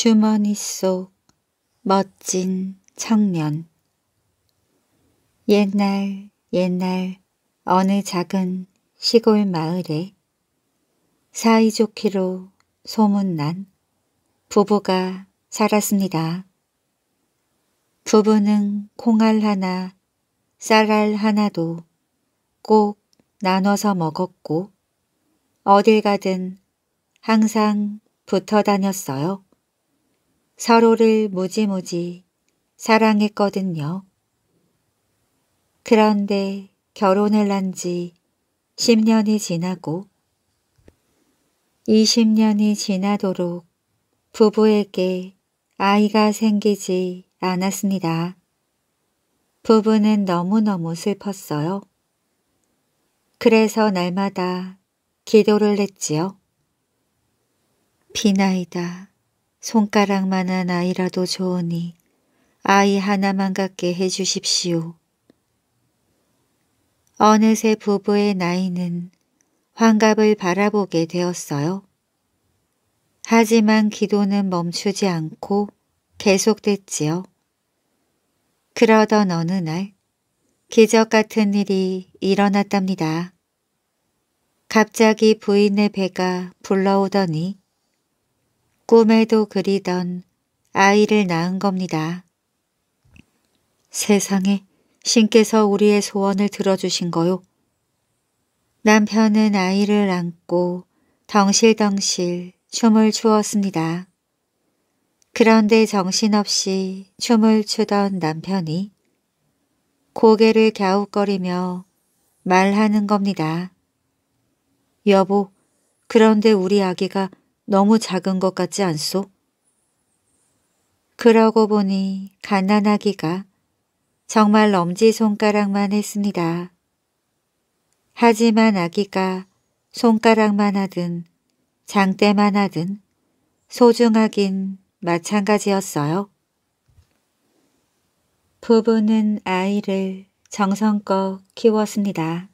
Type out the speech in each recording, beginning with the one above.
주머니 속 멋진 청년 옛날 옛날 어느 작은 시골 마을에 사이좋기로 소문난 부부가 살았습니다. 부부는 콩알 하나, 쌀알 하나도 꼭 나눠서 먹었고 어딜 가든 항상 붙어 다녔어요. 서로를 무지무지 사랑했거든요. 그런데 결혼을 한 지 10년이 지나고 20년이 지나도록 부부에게 아이가 생기지 않았습니다. 부부는 너무너무 슬펐어요. 그래서 날마다 기도를 했지요. 비나이다. 손가락만한 아이라도 좋으니 아이 하나만 갖게 해주십시오. 어느새 부부의 나이는 환갑을 바라보게 되었어요. 하지만 기도는 멈추지 않고 계속됐지요. 그러던 어느 날 기적 같은 일이 일어났답니다. 갑자기 부인의 배가 불러오더니 꿈에도 그리던 아이를 낳은 겁니다. 세상에 신께서 우리의 소원을 들어주신 거요. 남편은 아이를 안고 덩실덩실 춤을 추었습니다. 그런데 정신없이 춤을 추던 남편이 고개를 갸웃거리며 말하는 겁니다. 여보, 그런데 우리 아기가 너무 작은 것 같지 않소? 그러고 보니 갓난아기가 정말 엄지손가락만 했습니다. 하지만 아기가 손가락만 하든 장대만 하든 소중하긴 마찬가지였어요. 부부는 아이를 정성껏 키웠습니다.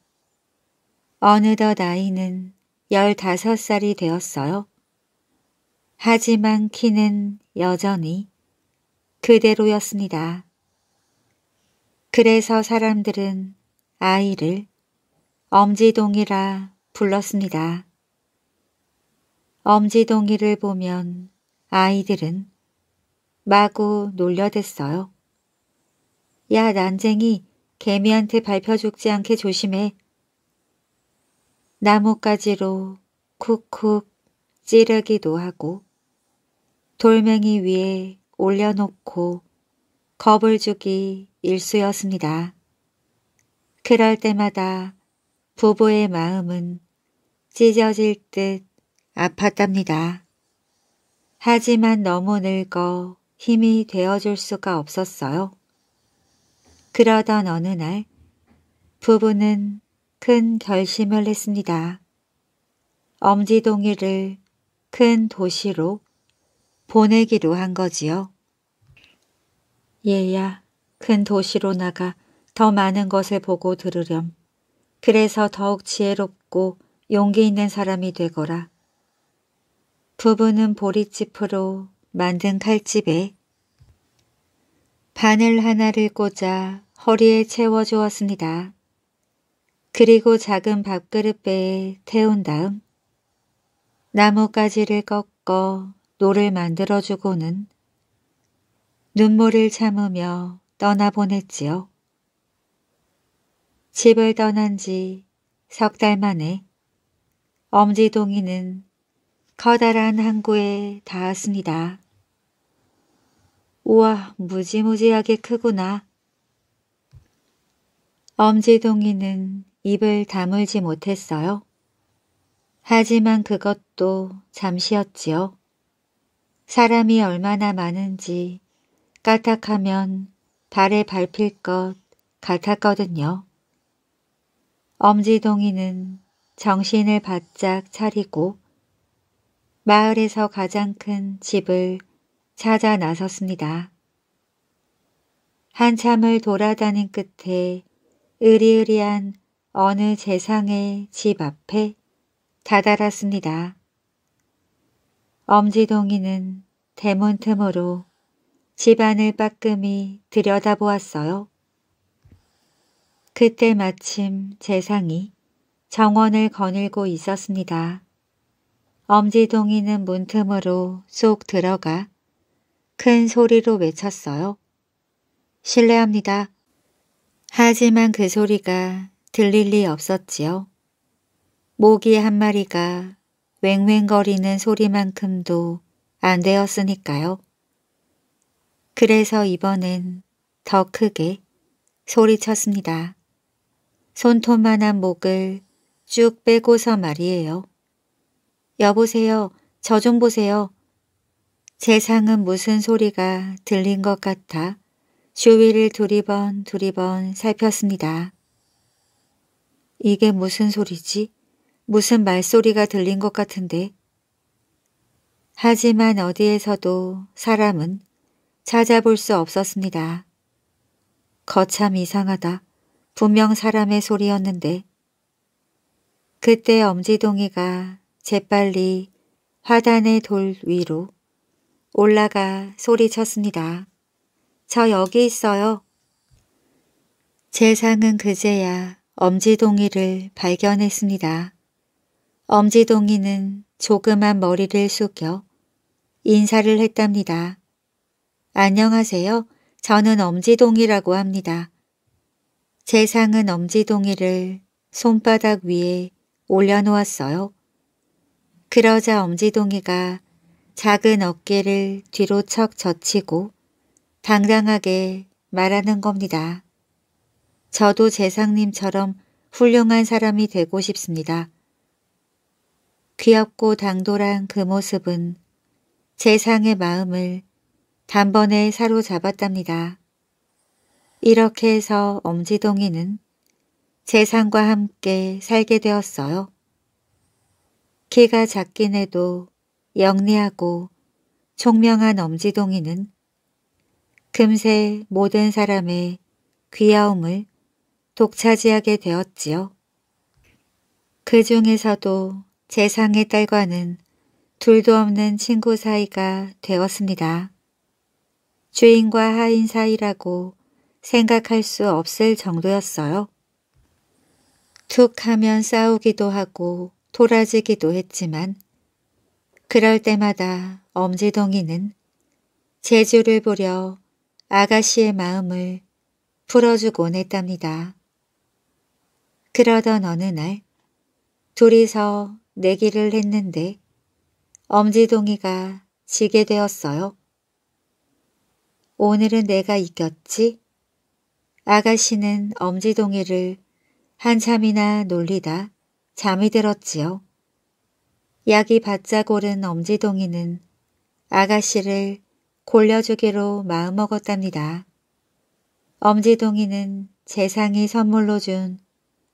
어느덧 아이는 15살이 되었어요. 하지만 키는 여전히 그대로였습니다. 그래서 사람들은 아이를 엄지동이라 불렀습니다. 엄지동이를 보면 아이들은 마구 놀려댔어요. 야 난쟁이 개미한테 밟혀 죽지 않게 조심해. 나뭇가지로 쿡쿡 찌르기도 하고 돌멩이 위에 올려놓고 겁을 주기 일쑤였습니다. 그럴 때마다 부부의 마음은 찢어질 듯 아팠답니다. 하지만 너무 늙어 힘이 되어줄 수가 없었어요. 그러던 어느 날 부부는 큰 결심을 했습니다. 엄지동이를 큰 도시로 보내기로 한 거지요. 얘야, 큰 도시로 나가 더 많은 것을 보고 들으렴. 그래서 더욱 지혜롭고 용기 있는 사람이 되거라. 부부는 보리집으로 만든 칼집에 바늘 하나를 꽂아 허리에 채워주었습니다. 그리고 작은 밥그릇배에 태운 다음 나뭇가지를 꺾어 노를 만들어주고는 눈물을 참으며 떠나보냈지요. 집을 떠난 지 석 달 만에 엄지동이는 커다란 항구에 닿았습니다. 우와 무지무지하게 크구나. 엄지동이는 입을 다물지 못했어요. 하지만 그것도 잠시였지요. 사람이 얼마나 많은지 까딱하면 발에 밟힐 것 같았거든요. 엄지동이는 정신을 바짝 차리고 마을에서 가장 큰 집을 찾아 나섰습니다. 한참을 돌아다닌 끝에 으리으리한 어느 재상의 집 앞에 다다랐습니다. 엄지동이는 대문 틈으로 집안을 빠끔히 들여다보았어요. 그때 마침 재상이 정원을 거닐고 있었습니다. 엄지동이는 문틈으로 쏙 들어가 큰 소리로 외쳤어요. 실례합니다. 하지만 그 소리가 들릴 리 없었지요. 모기 한 마리가 웽웽거리는 소리만큼도 안 되었으니까요. 그래서 이번엔 더 크게 소리쳤습니다. 손톱만한 목을 쭉 빼고서 말이에요. 여보세요. 저 좀 보세요. 세상은 무슨 소리가 들린 것 같아 주위를 두리번 두리번 살폈습니다. 이게 무슨 소리지? 무슨 말소리가 들린 것 같은데. 하지만 어디에서도 사람은 찾아볼 수 없었습니다. 거참 이상하다. 분명 사람의 소리였는데. 그때 엄지동이가 재빨리 화단의 돌 위로 올라가 소리쳤습니다. 저 여기 있어요. 재상은 그제야 엄지동이를 발견했습니다. 엄지동이는 조그만 머리를 숙여 인사를 했답니다. 안녕하세요. 저는 엄지동이라고 합니다. 제 상은 엄지동이를 손바닥 위에 올려놓았어요. 그러자 엄지동이가 작은 어깨를 뒤로 척 젖히고 당당하게 말하는 겁니다. 저도 재상님처럼 훌륭한 사람이 되고 싶습니다. 귀엽고 당돌한 그 모습은 재상의 마음을 단번에 사로잡았답니다. 이렇게 해서 엄지동이는 재상과 함께 살게 되었어요. 키가 작긴 해도 영리하고 총명한 엄지동이는 금세 모든 사람의 귀여움을 독차지하게 되었지요. 그 중에서도 재상의 딸과는 둘도 없는 친구 사이가 되었습니다. 주인과 하인 사이라고 생각할 수 없을 정도였어요. 툭 하면 싸우기도 하고 토라지기도 했지만 그럴 때마다 엄지동이는 재주를 보려 아가씨의 마음을 풀어주곤 했답니다. 그러던 어느 날 둘이서 내기를 했는데 엄지동이가 지게 되었어요. 오늘은 내가 이겼지? 아가씨는 엄지동이를 한참이나 놀리다 잠이 들었지요. 약이 바짝 오른 엄지동이는 아가씨를 골려주기로 마음먹었답니다. 엄지동이는 재상이 선물로 준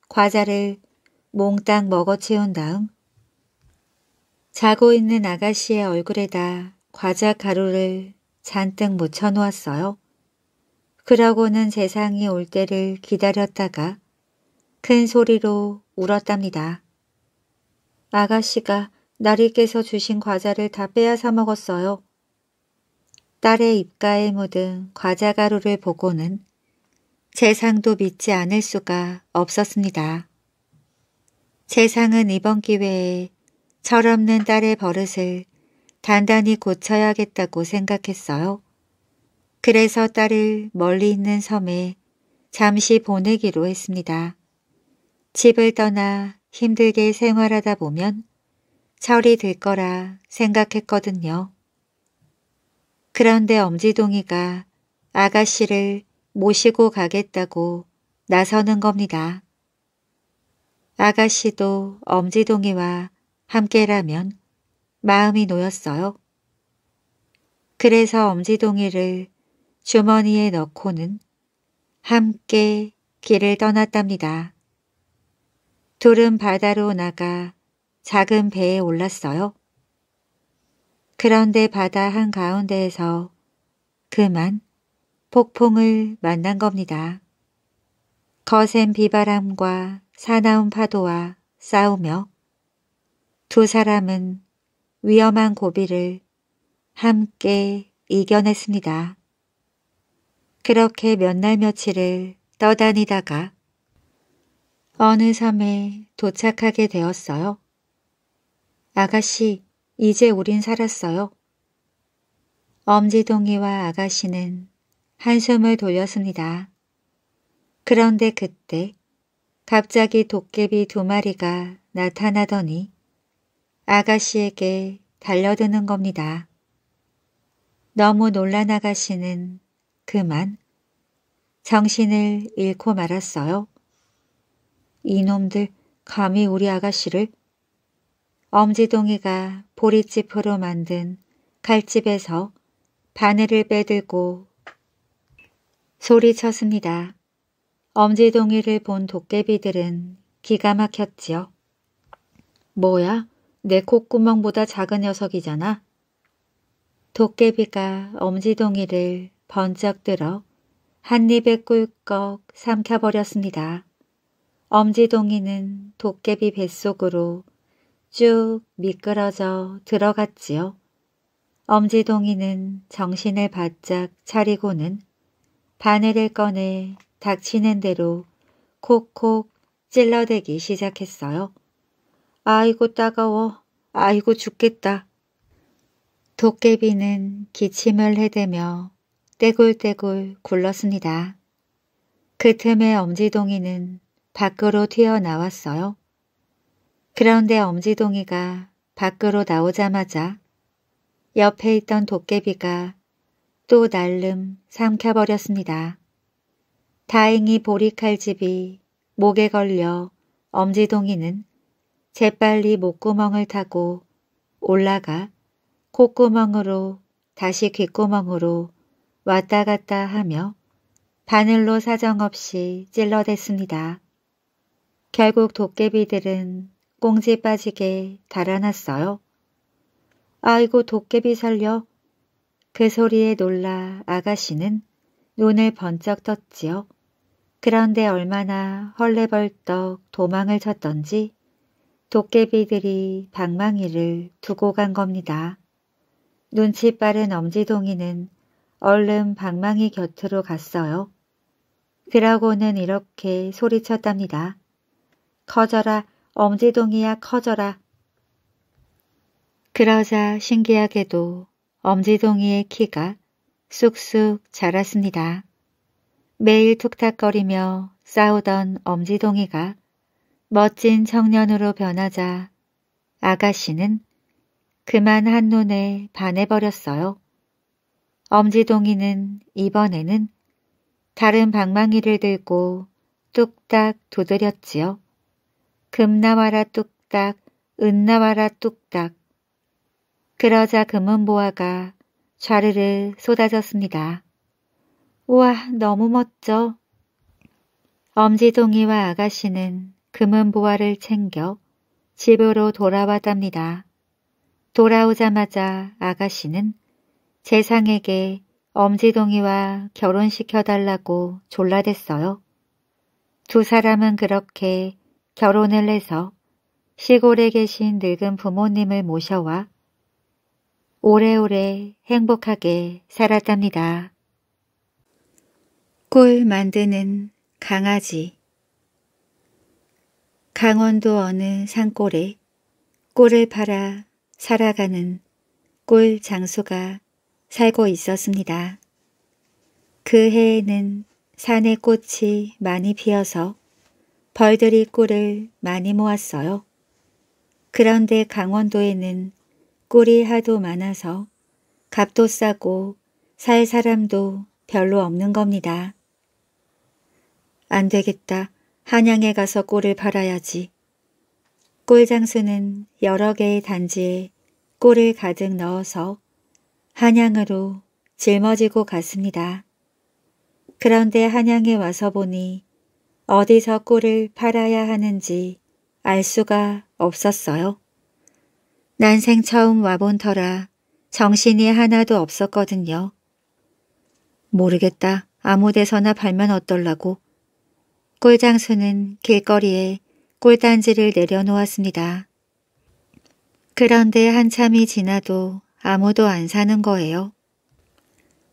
과자를 몽땅 먹어치운 다음 자고 있는 아가씨의 얼굴에다 과자 가루를 잔뜩 묻혀 놓았어요. 그러고는 세상이 올 때를 기다렸다가 큰 소리로 울었답니다. 아가씨가 나리께서 주신 과자를 다 빼앗아 먹었어요. 딸의 입가에 묻은 과자 가루를 보고는 세상도 믿지 않을 수가 없었습니다. 세상은 이번 기회에 철없는 딸의 버릇을 단단히 고쳐야겠다고 생각했어요. 그래서 딸을 멀리 있는 섬에 잠시 보내기로 했습니다. 집을 떠나 힘들게 생활하다 보면 철이 들 거라 생각했거든요. 그런데 엄지동이가 아가씨를 모시고 가겠다고 나서는 겁니다. 아가씨도 엄지동이와 함께라면 마음이 놓였어요. 그래서 엄지동이를 주머니에 넣고는 함께 길을 떠났답니다. 둘은 바다로 나가 작은 배에 올랐어요. 그런데 바다 한가운데에서 그만 폭풍을 만난 겁니다. 거센 비바람과 사나운 파도와 싸우며 두 사람은 위험한 고비를 함께 이겨냈습니다. 그렇게 몇 날 며칠을 떠다니다가 어느 섬에 도착하게 되었어요. 아가씨, 이제 우린 살았어요. 엄지동이와 아가씨는 한숨을 돌렸습니다. 그런데 그때 갑자기 도깨비 두 마리가 나타나더니 아가씨에게 달려드는 겁니다. 너무 놀란 아가씨는 그만 정신을 잃고 말았어요. 이놈들 감히 우리 아가씨를 엄지동이가 보리집으로 만든 갈집에서 바늘을 빼들고 소리쳤습니다. 엄지동이를 본 도깨비들은 기가 막혔지요. 뭐야? 내 콧구멍보다 작은 녀석이잖아. 도깨비가 엄지동이를 번쩍 들어 한 입에 꿀꺽 삼켜버렸습니다. 엄지동이는 도깨비 뱃속으로 쭉 미끄러져 들어갔지요. 엄지동이는 정신을 바짝 차리고는 바늘을 꺼내 닥치는 대로 콕콕 찔러대기 시작했어요. 아이고 따가워. 아이고 죽겠다. 도깨비는 기침을 해대며 떼굴떼굴 굴렀습니다. 그 틈에 엄지동이는 밖으로 튀어나왔어요. 그런데 엄지동이가 밖으로 나오자마자 옆에 있던 도깨비가 또 날름 삼켜버렸습니다. 다행히 보리칼집이 목에 걸려 엄지동이는 재빨리 목구멍을 타고 올라가 콧구멍으로 다시 귓구멍으로 왔다 갔다 하며 바늘로 사정없이 찔러댔습니다. 결국 도깨비들은 꽁지 빠지게 달아났어요. 아이고 도깨비 살려. 그 소리에 놀라 아가씨는 눈을 번쩍 떴지요. 그런데 얼마나 헐레벌떡 도망을 쳤던지 도깨비들이 방망이를 두고 간 겁니다. 눈치 빠른 엄지동이는 얼른 방망이 곁으로 갔어요. 그라고는 이렇게 소리쳤답니다. 커져라 엄지동이야 커져라. 그러자 신기하게도 엄지동이의 키가 쑥쑥 자랐습니다. 매일 툭탁거리며 싸우던 엄지동이가 멋진 청년으로 변하자 아가씨는 그만 한눈에 반해버렸어요. 엄지동이는 이번에는 다른 방망이를 들고 뚝딱 두드렸지요. 금 나와라 뚝딱, 은 나와라 뚝딱. 그러자 금은보아가 좌르르 쏟아졌습니다. 우와 너무 멋져. 엄지동이와 아가씨는 금은보화를 챙겨 집으로 돌아왔답니다. 돌아오자마자 아가씨는 재상에게 엄지동이와 결혼시켜달라고 졸라댔어요. 두 사람은 그렇게 결혼을 해서 시골에 계신 늙은 부모님을 모셔와 오래오래 행복하게 살았답니다. 꿀 만드는 강아지 강원도 어느 산골에 꿀을 팔아 살아가는 꿀 장수가 살고 있었습니다. 그 해에는 산에 꽃이 많이 피어서 벌들이 꿀을 많이 모았어요. 그런데 강원도에는 꿀이 하도 많아서 값도 싸고 살 사람도 별로 없는 겁니다. 안 되겠다. 한양에 가서 꿀을 팔아야지. 꿀장수는 여러 개의 단지에 꿀을 가득 넣어서 한양으로 짊어지고 갔습니다. 그런데 한양에 와서 보니 어디서 꿀을 팔아야 하는지 알 수가 없었어요. 난생 처음 와본 터라 정신이 하나도 없었거든요. 모르겠다. 아무 데서나 발면 어떨라고 꿀장수는 길거리에 꿀단지를 내려놓았습니다. 그런데 한참이 지나도 아무도 안 사는 거예요.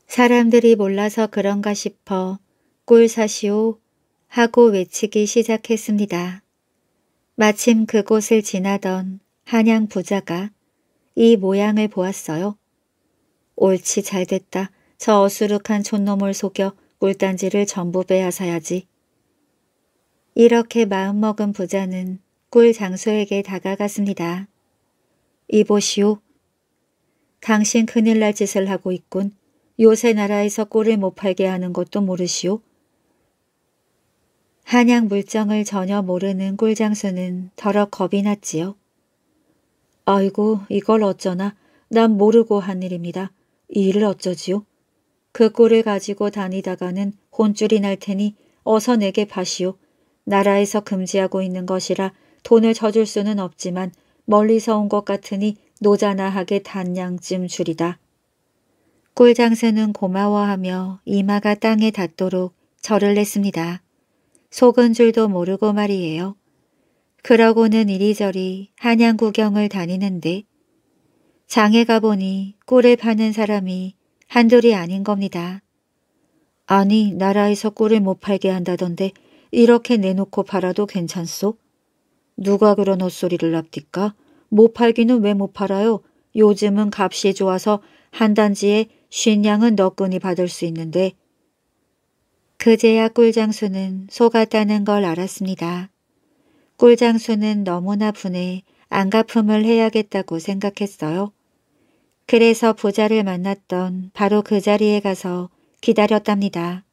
사람들이 몰라서 그런가 싶어 꿀 사시오 하고 외치기 시작했습니다. 마침 그곳을 지나던 한양 부자가 이 모양을 보았어요. 옳지 잘됐다. 저 어수룩한 촌놈을 속여 꿀단지를 전부 빼앗아야지. 이렇게 마음먹은 부자는 꿀장소에게 다가갔습니다. 이보시오. 당신 큰일 날 짓을 하고 있군. 요새 나라에서 꿀을 못 팔게 하는 것도 모르시오. 한양 물정을 전혀 모르는 꿀장수는 더러 겁이 났지요. 아이고 이걸 어쩌나 난 모르고 한 일입니다. 이 일을 어쩌지요? 그 꿀을 가지고 다니다가는 혼쭐이 날 테니 어서 내게 파시오. 나라에서 금지하고 있는 것이라 돈을 져줄 수는 없지만 멀리서 온 것 같으니 노자나하게 단양쯤 줄이다. 꿀장수는 고마워하며 이마가 땅에 닿도록 절을 냈습니다. 속은 줄도 모르고 말이에요. 그러고는 이리저리 한양 구경을 다니는데 장에 가보니 꿀을 파는 사람이 한둘이 아닌 겁니다. 아니 나라에서 꿀을 못 팔게 한다던데 이렇게 내놓고 팔아도 괜찮소? 누가 그런 헛소리를 합디까? 못 팔기는 왜 못 팔아요? 요즘은 값이 좋아서 한 단지에 쉰 양은 너끈히 받을 수 있는데. 그제야 꿀장수는 속았다는 걸 알았습니다. 꿀장수는 너무나 분해 안갚음을 해야겠다고 생각했어요. 그래서 부자를 만났던 바로 그 자리에 가서 기다렸답니다.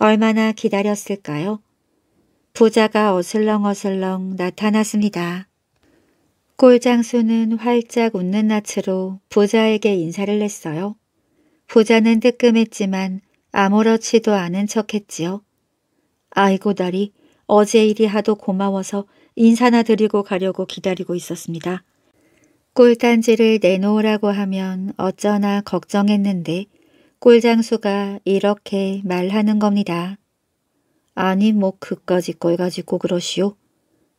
얼마나 기다렸을까요? 부자가 어슬렁어슬렁 나타났습니다. 꼴장수는 활짝 웃는 낯으로 부자에게 인사를 했어요. 부자는 뜨끔했지만 아무렇지도 않은 척했지요. 아이고 다리, 어제 일이 하도 고마워서 인사나 드리고 가려고 기다리고 있었습니다. 꼴단지를 내놓으라고 하면 어쩌나 걱정했는데 꿀장수가 이렇게 말하는 겁니다. 아니 뭐 그까지 걸 가지고 그러시오.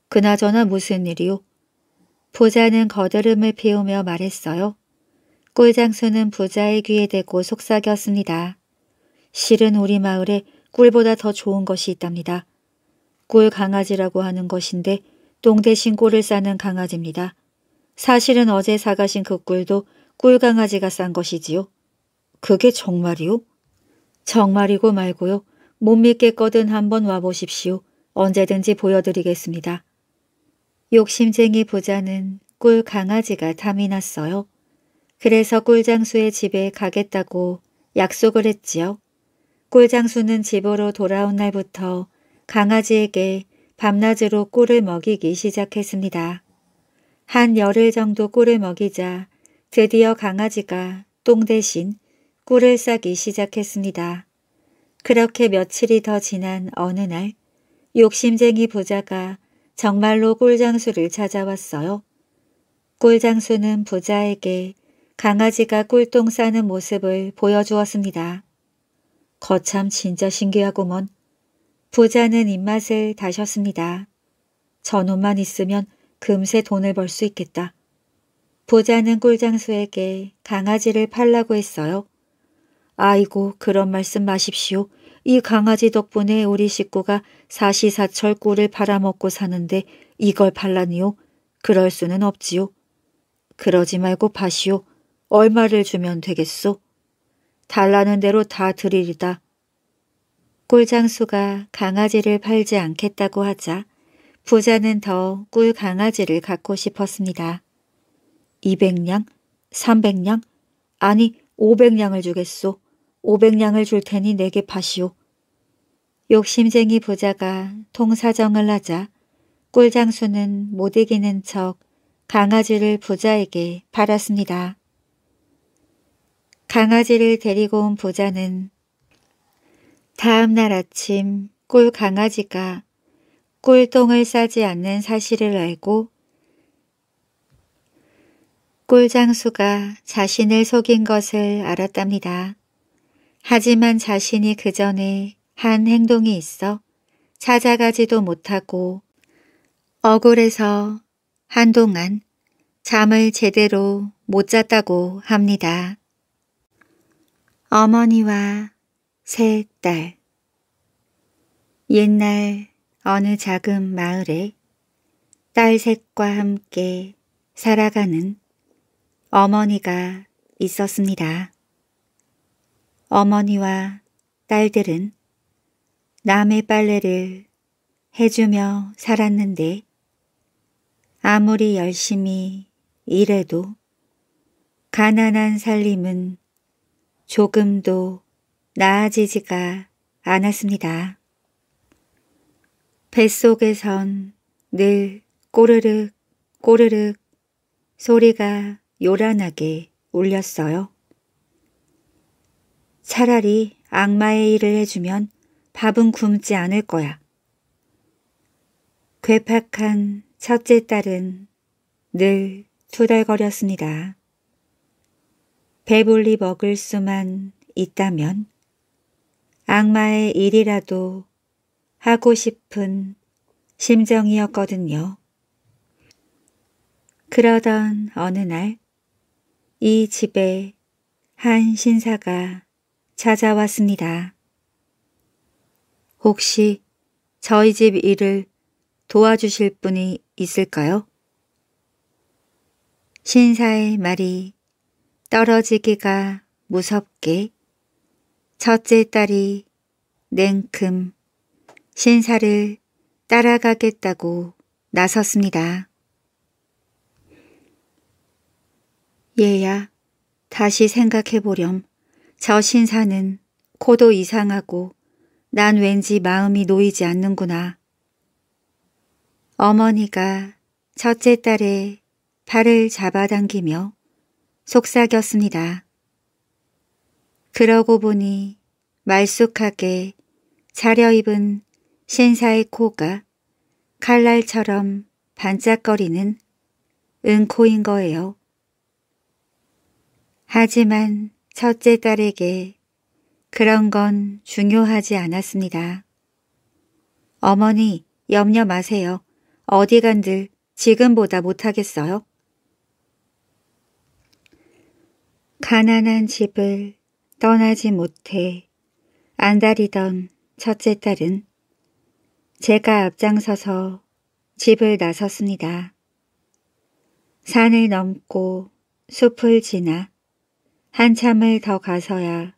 그나저나 무슨 일이오. 부자는 거드름을 피우며 말했어요. 꿀장수는 부자의 귀에 대고 속삭였습니다. 실은 우리 마을에 꿀보다 더 좋은 것이 있답니다. 꿀 강아지라고 하는 것인데 똥 대신 꿀을 싸는 강아지입니다. 사실은 어제 사가신 그 꿀도 꿀 강아지가 싼 것이지요. 그게 정말이오 정말이고 말고요. 못 믿겠거든 한번 와보십시오. 언제든지 보여드리겠습니다. 욕심쟁이 부자는 꿀 강아지가 탐이 났어요. 그래서 꿀장수의 집에 가겠다고 약속을 했지요. 꿀장수는 집으로 돌아온 날부터 강아지에게 밤낮으로 꿀을 먹이기 시작했습니다. 한 열흘 정도 꿀을 먹이자 드디어 강아지가 똥 대신 꿀을 싸기 시작했습니다. 그렇게 며칠이 더 지난 어느 날 욕심쟁이 부자가 정말로 꿀장수를 찾아왔어요. 꿀장수는 부자에게 강아지가 꿀똥 싸는 모습을 보여주었습니다. 거참 진짜 신기하구먼 부자는 입맛을 다셨습니다. 전놈만 있으면 금세 돈을 벌 수 있겠다. 부자는 꿀장수에게 강아지를 팔라고 했어요. 아이고 그런 말씀 마십시오. 이 강아지 덕분에 우리 식구가 사시사철 꿀을 팔아먹고 사는데 이걸 팔라니요. 그럴 수는 없지요. 그러지 말고 파시오. 얼마를 주면 되겠소? 달라는 대로 다 드리리다. 꿀장수가 강아지를 팔지 않겠다고 하자 부자는 더 꿀 강아지를 갖고 싶었습니다. 200냥? 300냥? 아니 500냥을 주겠소. 500냥을 줄 테니 내게 파시오. 욕심쟁이 부자가 통사정을 하자 꿀장수는 못 이기는 척 강아지를 부자에게 팔았습니다. 강아지를 데리고 온 부자는 다음 날 아침 꿀 강아지가 꿀똥을 싸지 않는 사실을 알고 꿀장수가 자신을 속인 것을 알았답니다. 하지만 자신이 그 전에 한 행동이 있어 찾아가지도 못하고 억울해서 한동안 잠을 제대로 못 잤다고 합니다. 어머니와 세딸 옛날 어느 작은 마을에 딸 셋과 함께 살아가는 어머니가 있었습니다. 어머니와 딸들은 남의 빨래를 해주며 살았는데 아무리 열심히 일해도 가난한 살림은 조금도 나아지지가 않았습니다. 뱃속에선 늘 꼬르륵 꼬르륵 소리가 요란하게 울렸어요. 차라리 악마의 일을 해주면 밥은 굶지 않을 거야. 괴팍한 첫째 딸은 늘 투덜거렸습니다. 배불리 먹을 수만 있다면 악마의 일이라도 하고 싶은 심정이었거든요. 그러던 어느 날 이 집에 한 신사가 찾아왔습니다. 혹시 저희 집 일을 도와주실 분이 있을까요? 신사의 말이 떨어지기가 무섭게 첫째 딸이 냉큼 신사를 따라가겠다고 나섰습니다. 얘야, 다시 생각해보렴. 저 신사는 코도 이상하고 난 왠지 마음이 놓이지 않는구나. 어머니가 첫째 딸의 발을 잡아당기며 속삭였습니다. 그러고 보니 말쑥하게 차려입은 신사의 코가 칼날처럼 반짝거리는 은코인 거예요. 하지만 첫째 딸에게 그런 건 중요하지 않았습니다. 어머니, 염려 마세요. 어디 간들 지금보다 못하겠어요? 가난한 집을 떠나지 못해 안달이던 첫째 딸은 제가 앞장서서 집을 나섰습니다. 산을 넘고 숲을 지나 한참을 더 가서야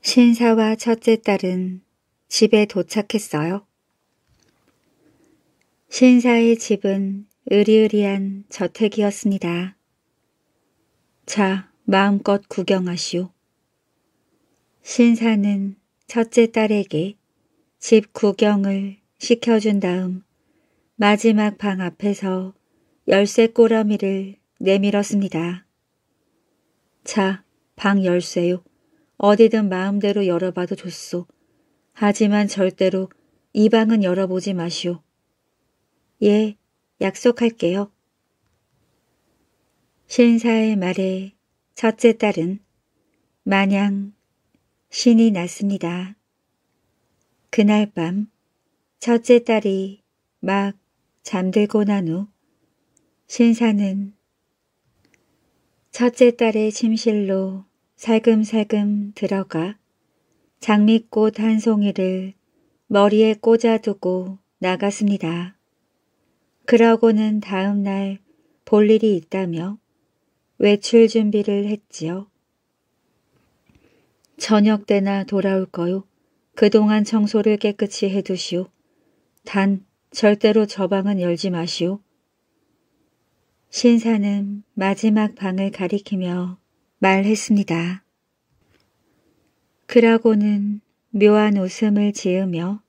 신사와 첫째 딸은 집에 도착했어요. 신사의 집은 으리으리한 저택이었습니다. 자, 마음껏 구경하시오. 신사는 첫째 딸에게 집 구경을 시켜준 다음 마지막 방 앞에서 열쇠 꼬러미를 내밀었습니다. 자, 방 열쇠요. 어디든 마음대로 열어봐도 좋소. 하지만 절대로 이 방은 열어보지 마시오. 예, 약속할게요. 신사의 말에 첫째 딸은 마냥 신이 났습니다. 그날 밤 첫째 딸이 막 잠들고 난 후 신사는 첫째 딸의 침실로 살금살금 들어가 장미꽃 한 송이를 머리에 꽂아두고 나갔습니다. 그러고는 다음 날 볼 일이 있다며 외출 준비를 했지요. 저녁 때나 돌아올 거요. 그동안 청소를 깨끗이 해두시오. 단 절대로 저 방은 열지 마시오. 신사는 마지막 방을 가리키며 말했습니다. 그라고는 묘한 웃음을 지으며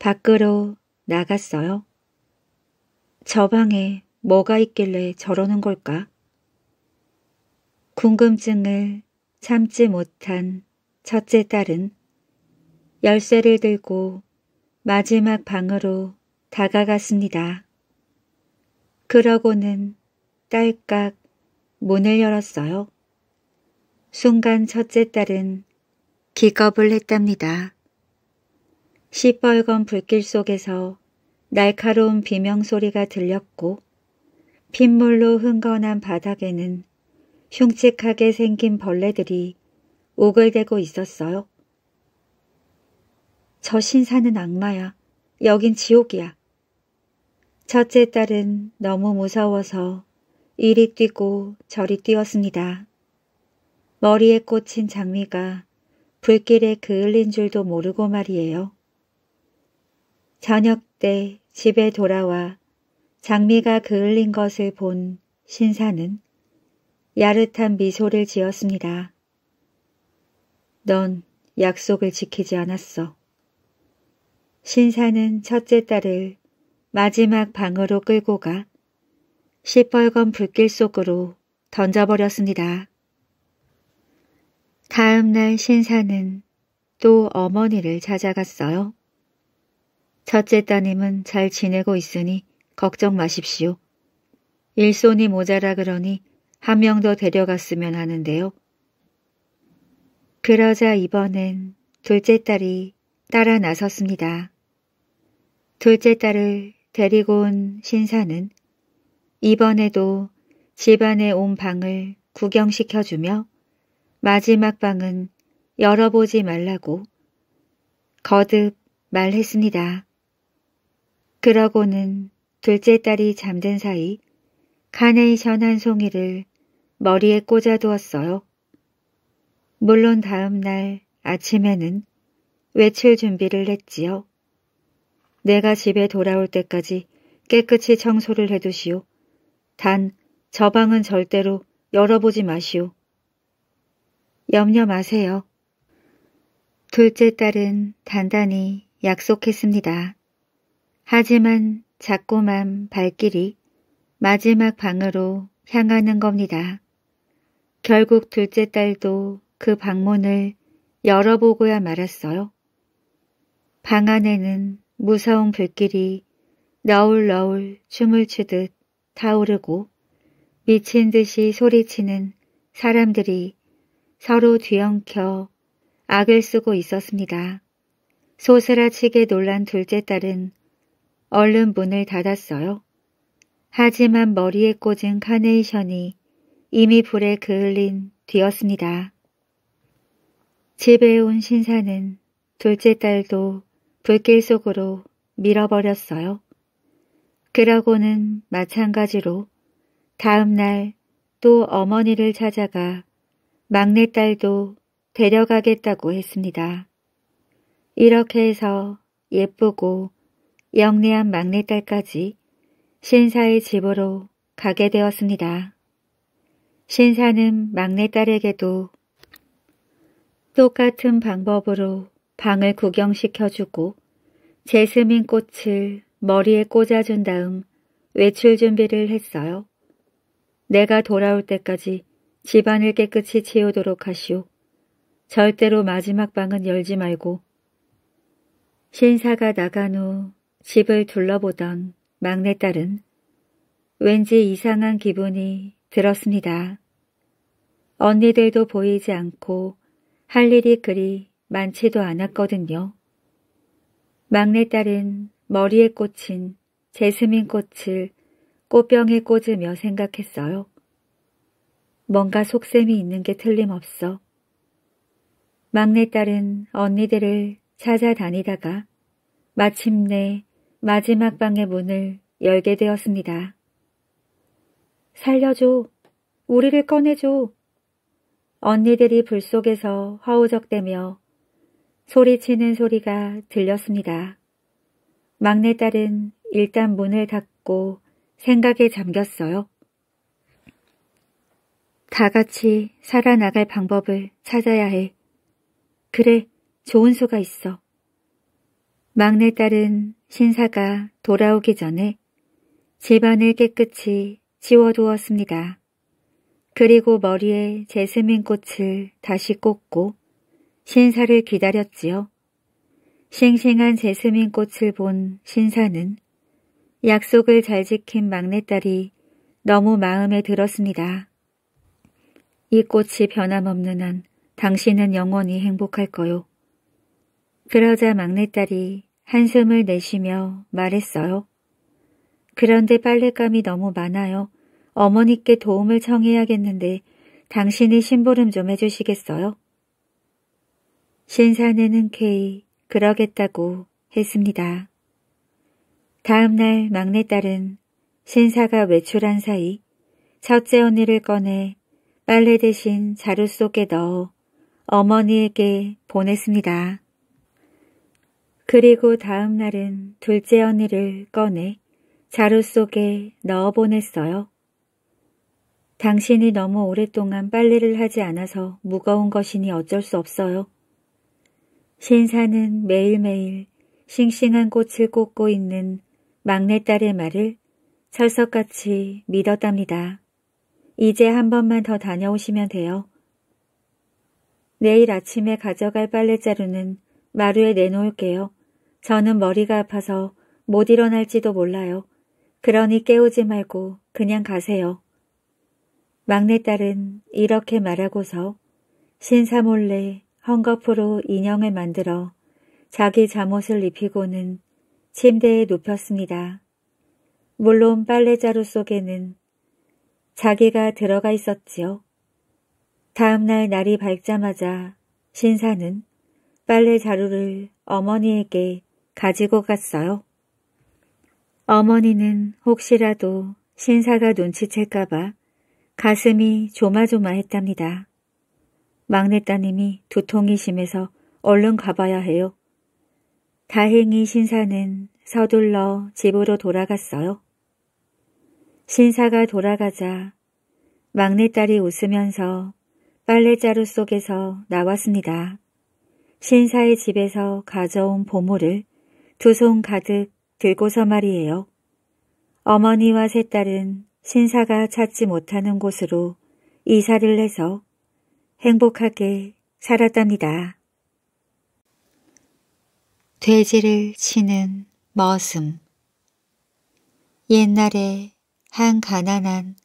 밖으로 나갔어요. 저 방에 뭐가 있길래 저러는 걸까? 궁금증을 참지 못한 첫째 딸은 열쇠를 들고 마지막 방으로 다가갔습니다. 그러고는 딸깍 문을 열었어요. 순간 첫째 딸은 기겁을 했답니다. 시뻘건 불길 속에서 날카로운 비명소리가 들렸고 핏물로 흥건한 바닥에는 흉측하게 생긴 벌레들이 오글대고 있었어요. 저 신사는 악마야. 여긴 지옥이야. 첫째 딸은 너무 무서워서 이리 뛰고 저리 뛰었습니다. 머리에 꽂힌 장미가 불길에 그을린 줄도 모르고 말이에요. 저녁 때 집에 돌아와 장미가 그을린 것을 본 신사는 야릇한 미소를 지었습니다. 넌 약속을 지키지 않았어. 신사는 첫째 딸을 마지막 방으로 끌고 가 시뻘건 불길 속으로 던져버렸습니다. 다음 날 신사는 또 어머니를 찾아갔어요. 첫째 따님은 잘 지내고 있으니 걱정 마십시오. 일손이 모자라 그러니 한 명 더 데려갔으면 하는데요. 그러자 이번엔 둘째 딸이 따라 나섰습니다. 둘째 딸을 데리고 온 신사는 이번에도 집안의 온 방을 구경시켜주며 마지막 방은 열어보지 말라고 거듭 말했습니다. 그러고는 둘째 딸이 잠든 사이 카네이션 한 송이를 머리에 꽂아두었어요. 물론 다음 날 아침에는 외출 준비를 했지요. 내가 집에 돌아올 때까지 깨끗이 청소를 해두시오. 단저 방은 절대로 열어보지 마시오. 염려 마세요. 둘째 딸은 단단히 약속했습니다. 하지만 자꾸만 발길이 마지막 방으로 향하는 겁니다. 결국 둘째 딸도 그 방문을 열어보고야 말았어요. 방 안에는 무서운 불길이 너울너울 춤을 추듯 타오르고 미친 듯이 소리치는 사람들이 서로 뒤엉켜 악을 쓰고 있었습니다. 소스라치게 놀란 둘째 딸은 얼른 문을 닫았어요. 하지만 머리에 꽂은 카네이션이 이미 불에 그을린 뒤였습니다. 집에 온 신사는 둘째 딸도 불길 속으로 밀어버렸어요. 그러고는 마찬가지로 다음 날 또 어머니를 찾아가 막내딸도 데려가겠다고 했습니다. 이렇게 해서 예쁘고 영리한 막내딸까지 신사의 집으로 가게 되었습니다. 신사는 막내딸에게도 똑같은 방법으로 방을 구경시켜주고 제스민 꽃을 머리에 꽂아준 다음 외출 준비를 했어요. 내가 돌아올 때까지 집안을 깨끗이 치우도록 하시오. 절대로 마지막 방은 열지 말고. 신사가 나간 후 집을 둘러보던 막내딸은 왠지 이상한 기분이 들었습니다. 언니들도 보이지 않고 할 일이 그리 많지도 않았거든요. 막내딸은 머리에 꽂힌 제스민 꽃을 꽃병에 꽂으며 생각했어요. 뭔가 속셈이 있는 게 틀림없어. 막내딸은 언니들을 찾아다니다가 마침내 마지막 방의 문을 열게 되었습니다. 살려줘. 우리를 꺼내줘. 언니들이 불 속에서 허우적대며 소리치는 소리가 들렸습니다. 막내딸은 일단 문을 닫고 생각에 잠겼어요. 다 같이 살아나갈 방법을 찾아야 해. 그래, 좋은 수가 있어. 막내딸은 신사가 돌아오기 전에 집안을 깨끗이 치워두었습니다. 그리고 머리에 제스민 꽃을 다시 꽂고 신사를 기다렸지요. 싱싱한 제스민 꽃을 본 신사는 약속을 잘 지킨 막내딸이 너무 마음에 들었습니다. 이 꽃이 변함없는 한 당신은 영원히 행복할 거요. 그러자 막내딸이 한숨을 내쉬며 말했어요. 그런데 빨랫감이 너무 많아요. 어머니께 도움을 청해야겠는데 당신이 심부름 좀 해주시겠어요? 신사내는 케이 그러겠다고 했습니다. 다음 날 막내딸은 신사가 외출한 사이 첫째 언니를 꺼내 빨래 대신 자루 속에 넣어 어머니에게 보냈습니다. 그리고 다음 날은 둘째 언니를 꺼내 자루 속에 넣어 보냈어요. 당신이 너무 오랫동안 빨래를 하지 않아서 무거운 것이니 어쩔 수 없어요. 신사는 매일매일 싱싱한 꽃을 꽂고 있는 막내딸의 말을 철석같이 믿었답니다. 이제 한 번만 더 다녀오시면 돼요. 내일 아침에 가져갈 빨래자루는 마루에 내놓을게요. 저는 머리가 아파서 못 일어날지도 몰라요. 그러니 깨우지 말고 그냥 가세요. 막내딸은 이렇게 말하고서 신사 몰래 헝겊으로 인형을 만들어 자기 잠옷을 입히고는 침대에 눕혔습니다. 물론 빨래자루 속에는 자기가 들어가 있었지요. 다음날 날이 밝자마자 신사는 빨래자루를 어머니에게 가지고 갔어요. 어머니는 혹시라도 신사가 눈치챌까봐 가슴이 조마조마했답니다. 막내 따님이 두통이 심해서 얼른 가봐야 해요. 다행히 신사는 서둘러 집으로 돌아갔어요. 신사가 돌아가자 막내딸이 웃으면서 빨래자루 속에서 나왔습니다. 신사의 집에서 가져온 보물을 두 손 가득 들고서 말이에요. 어머니와 세 딸은 신사가 찾지 못하는 곳으로 이사를 해서 행복하게 살았답니다. 돼지를 치는 머슴 옛날에 한 가난한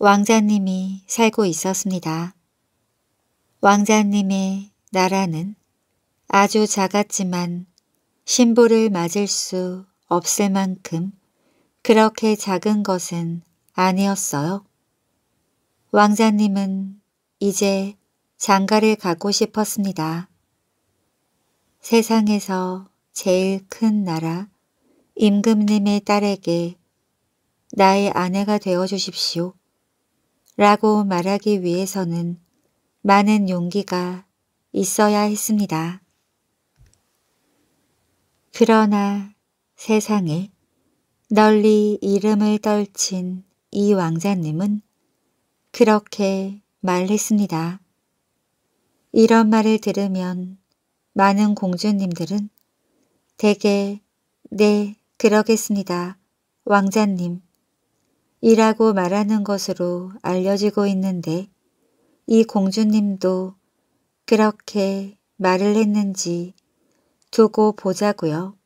왕자님이 살고 있었습니다. 왕자님의 나라는 아주 작았지만 신부를 맞을 수 없을 만큼 그렇게 작은 것은 아니었어요. 왕자님은 이제 장가를 가고 싶었습니다. 세상에서 제일 큰 나라 임금님의 딸에게 나의 아내가 되어 주십시오. 라고 말하기 위해서는 많은 용기가 있어야 했습니다. 그러나 세상에 널리 이름을 떨친 이 왕자님은 그렇게 말했습니다. 이런 말을 들으면 많은 공주님들은 대개 네, 그러겠습니다. 왕자님. 이라고 말하는 것으로 알려지고 있는데 이 공주님도 그렇게 말을 했는지 두고 보자고요.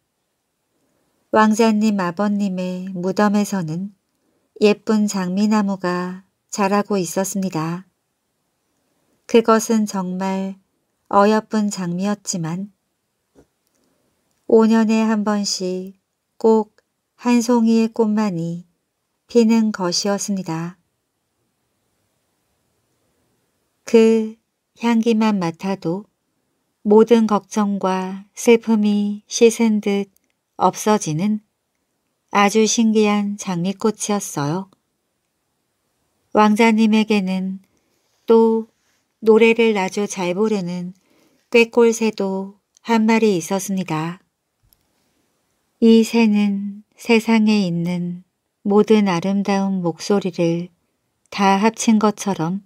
왕자님 아버님의 무덤에서는 예쁜 장미나무가 자라고 있었습니다. 그것은 정말 어여쁜 장미였지만 5년에 한 번씩 꼭 한 송이의 꽃만이 피는 것이었습니다. 그 향기만 맡아도 모든 걱정과 슬픔이 씻은 듯 없어지는 아주 신기한 장미꽃이었어요. 왕자님에게는 또 노래를 아주 잘 부르는 꾀꼴 새도 한 마리 있었습니다. 이 새는 세상에 있는 모든 아름다운 목소리를 다 합친 것처럼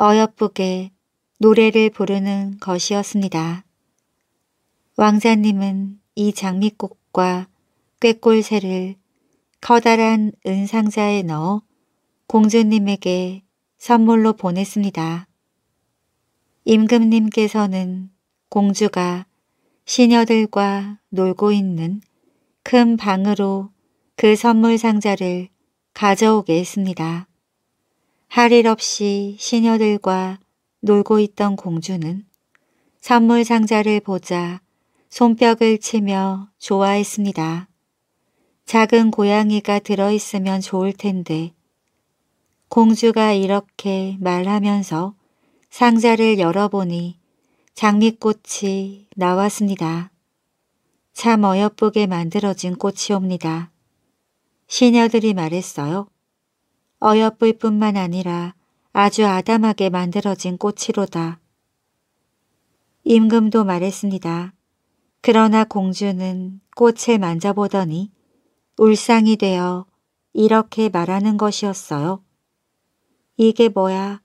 어여쁘게 노래를 부르는 것이었습니다. 왕자님은 이 장미꽃과 꾀꼴새를 커다란 은상자에 넣어 공주님에게 선물로 보냈습니다. 임금님께서는 공주가 시녀들과 놀고 있는 큰 방으로 그 선물 상자를 가져오게 했습니다. 할 일 없이 시녀들과 놀고 있던 공주는 선물 상자를 보자 손뼉을 치며 좋아했습니다. 작은 고양이가 들어있으면 좋을 텐데 공주가 이렇게 말하면서 상자를 열어보니 장미꽃이 나왔습니다. 참 어여쁘게 만들어진 꽃이옵니다. 시녀들이 말했어요. 어여쁠 뿐만 아니라 아주 아담하게 만들어진 꽃이로다. 임금도 말했습니다. 그러나 공주는 꽃을 만져보더니 울상이 되어 이렇게 말하는 것이었어요. 이게 뭐야?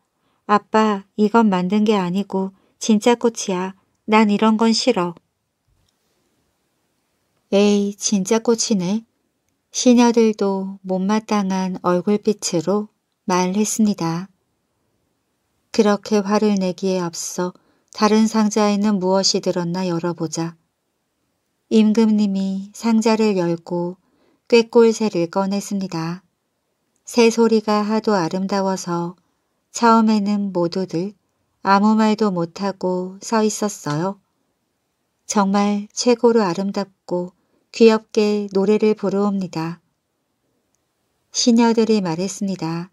아빠 이건 만든 게 아니고 진짜 꽃이야. 난 이런 건 싫어. 에이 진짜 꽃이네. 시녀들도 못마땅한 얼굴빛으로 말했습니다. 그렇게 화를 내기에 앞서 다른 상자에는 무엇이 들었나 열어보자. 임금님이 상자를 열고 꾀꼴새를 꺼냈습니다. 새소리가 하도 아름다워서 처음에는 모두들 아무 말도 못하고 서 있었어요. 정말 최고로 아름답고 귀엽게 노래를 부르옵니다. 시녀들이 말했습니다.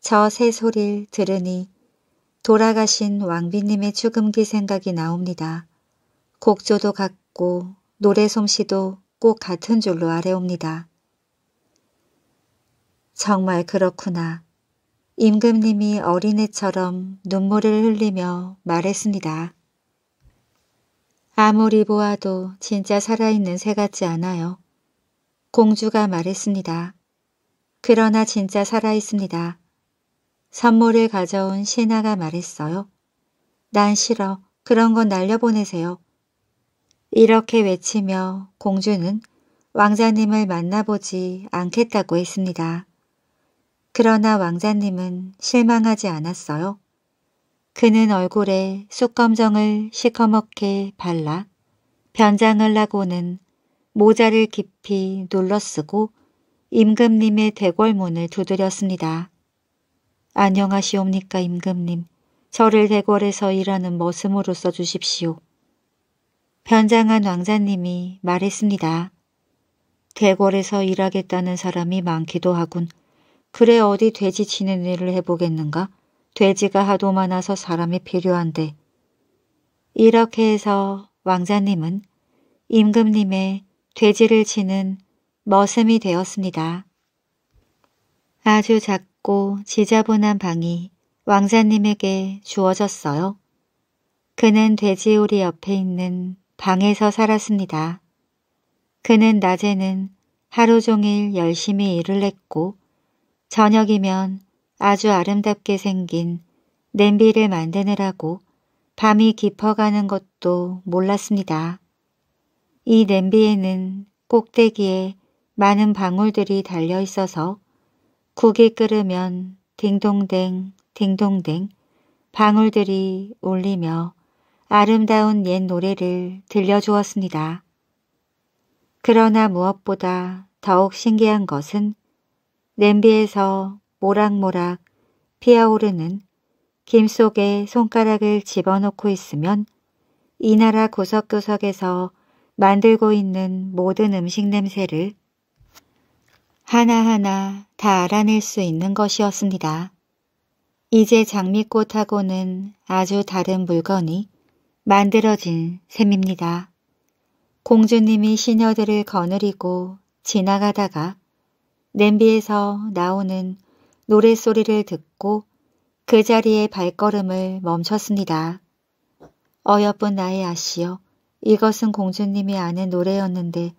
저 새소리를 들으니 돌아가신 왕비님의 죽음기 생각이 나옵니다. 곡조도 같고 노래 솜씨도 꼭 같은 줄로 아래옵니다. 정말 그렇구나. 임금님이 어린애처럼 눈물을 흘리며 말했습니다. 아무리 보아도 진짜 살아있는 새 같지 않아요. 공주가 말했습니다. 그러나 진짜 살아있습니다. 선물을 가져온 신하가 말했어요. 난 싫어. 그런 건 날려보내세요. 이렇게 외치며 공주는 왕자님을 만나보지 않겠다고 했습니다. 그러나 왕자님은 실망하지 않았어요. 그는 얼굴에 쑥검정을 시커멓게 발라 변장을 하고는 모자를 깊이 눌러쓰고 임금님의 대궐문을 두드렸습니다. 안녕하시옵니까 임금님. 저를 대궐에서 일하는 머슴으로 써주십시오. 변장한 왕자님이 말했습니다. 대궐에서 일하겠다는 사람이 많기도 하군. 그래 어디 돼지 치는 일을 해보겠는가? 돼지가 하도 많아서 사람이 필요한데. 이렇게 해서 왕자님은 임금님의 돼지를 치는 머슴이 되었습니다. 아주 작고 지저분한 방이 왕자님에게 주어졌어요. 그는 돼지우리 옆에 있는 방에서 살았습니다. 그는 낮에는 하루 종일 열심히 일을 했고 저녁이면 아주 아름답게 생긴 냄비를 만드느라고 밤이 깊어가는 것도 몰랐습니다. 이 냄비에는 꼭대기에 많은 방울들이 달려 있어서 국이 끓으면 딩동댕 딩동댕 방울들이 울리며 아름다운 옛 노래를 들려주었습니다. 그러나 무엇보다 더욱 신기한 것은 냄비에서 모락모락 피어오르는 김 속에 손가락을 집어넣고 있으면 이 나라 구석구석에서 만들고 있는 모든 음식 냄새를 하나하나 다 알아낼 수 있는 것이었습니다. 이제 장미꽃하고는 아주 다른 물건이 만들어진 셈입니다. 공주님이 시녀들을 거느리고 지나가다가 냄비에서 나오는 노랫소리를 듣고 그 자리에 발걸음을 멈췄습니다. 어여쁜 나의 아시여 이것은 공주님이 아는 노래였는데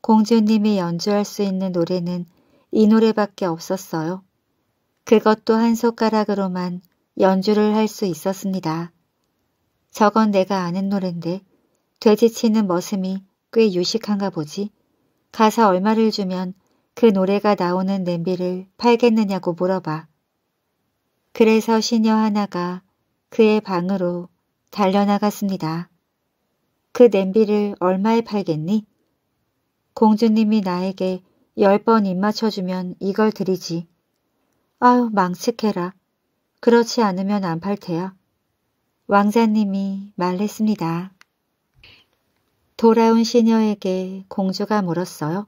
공주님이 연주할 수 있는 노래는 이 노래밖에 없었어요. 그것도 한 손가락으로만 연주를 할 수 있었습니다. 저건 내가 아는 노래인데 돼지치는 머슴이 꽤 유식한가 보지. 가사 얼마를 주면 그 노래가 나오는 냄비를 팔겠느냐고 물어봐. 그래서 시녀 하나가 그의 방으로 달려나갔습니다. 그 냄비를 얼마에 팔겠니? 공주님이 나에게 열 번 입맞춰주면 이걸 드리지. 아유 망측해라. 그렇지 않으면 안팔 테야. 왕자님이 말했습니다. 돌아온 시녀에게 공주가 물었어요.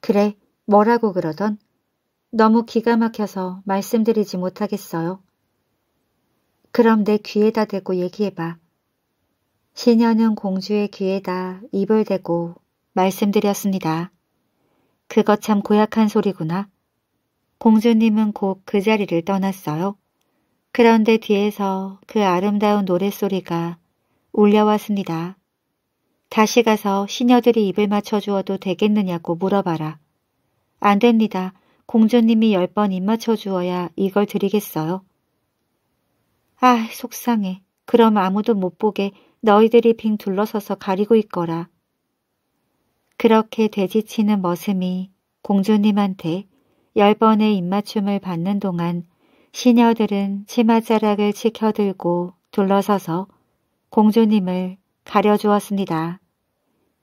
그래, 뭐라고 그러던 너무 기가 막혀서 말씀드리지 못하겠어요. 그럼 내 귀에다 대고 얘기해봐. 시녀는 공주의 귀에다 입을 대고 말씀드렸습니다. 그것 참 고약한 소리구나. 공주님은 곧 그 자리를 떠났어요. 그런데 뒤에서 그 아름다운 노랫소리가 울려왔습니다. 다시 가서 시녀들이 입을 맞춰주어도 되겠느냐고 물어봐라. 안 됩니다. 공주님이 열 번 입맞춰 주어야 이걸 드리겠어요. 아, 속상해. 그럼 아무도 못 보게 너희들이 빙 둘러서서 가리고 있거라. 그렇게 돼지치는 머슴이 공주님한테 열 번의 입맞춤을 받는 동안 시녀들은 치마자락을 치켜들고 둘러서서 공주님을 가려주었습니다.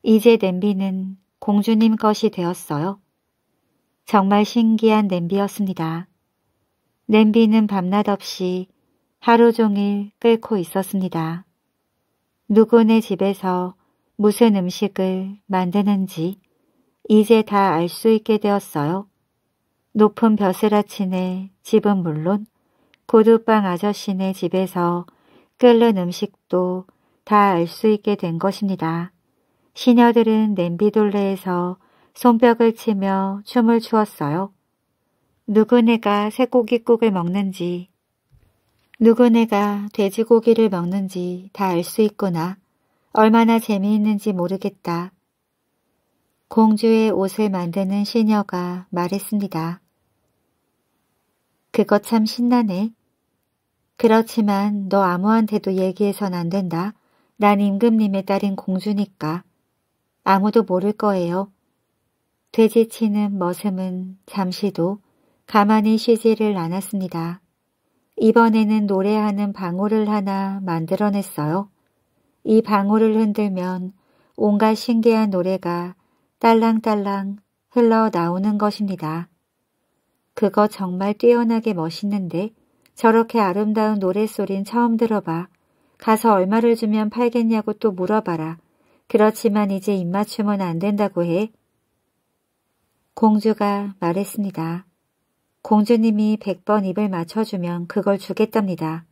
이제 냄비는 공주님 것이 되었어요. 정말 신기한 냄비였습니다. 냄비는 밤낮 없이 하루 종일 끓고 있었습니다. 누구네 집에서 무슨 음식을 만드는지 이제 다 알 수 있게 되었어요. 높은 벼슬아치네 집은 물론 고두빵 아저씨네 집에서 끓는 음식도 다 알 수 있게 된 것입니다. 시녀들은 냄비돌레에서 손뼉을 치며 춤을 추었어요. 누구네가 쇠고기국을 먹는지 누구네가 돼지고기를 먹는지 다 알 수 있구나. 얼마나 재미있는지 모르겠다. 공주의 옷을 만드는 시녀가 말했습니다. 그거 참 신나네. 그렇지만 너 아무한테도 얘기해선 안 된다. 난 임금님의 딸인 공주니까. 아무도 모를 거예요. 돼지치는 머슴은 잠시도 가만히 쉬지를 않았습니다. 이번에는 노래하는 방울을 하나 만들어냈어요. 이 방울을 흔들면 온갖 신기한 노래가 딸랑딸랑 흘러나오는 것입니다. 그거 정말 뛰어나게 멋있는데 저렇게 아름다운 노래소린 처음 들어봐. 가서 얼마를 주면 팔겠냐고 또 물어봐라. 그렇지만 이제 입맞춤은 안 된다고 해. 공주가 말했습니다. 공주님이 백 번 입을 맞춰주면 그걸 주겠답니다.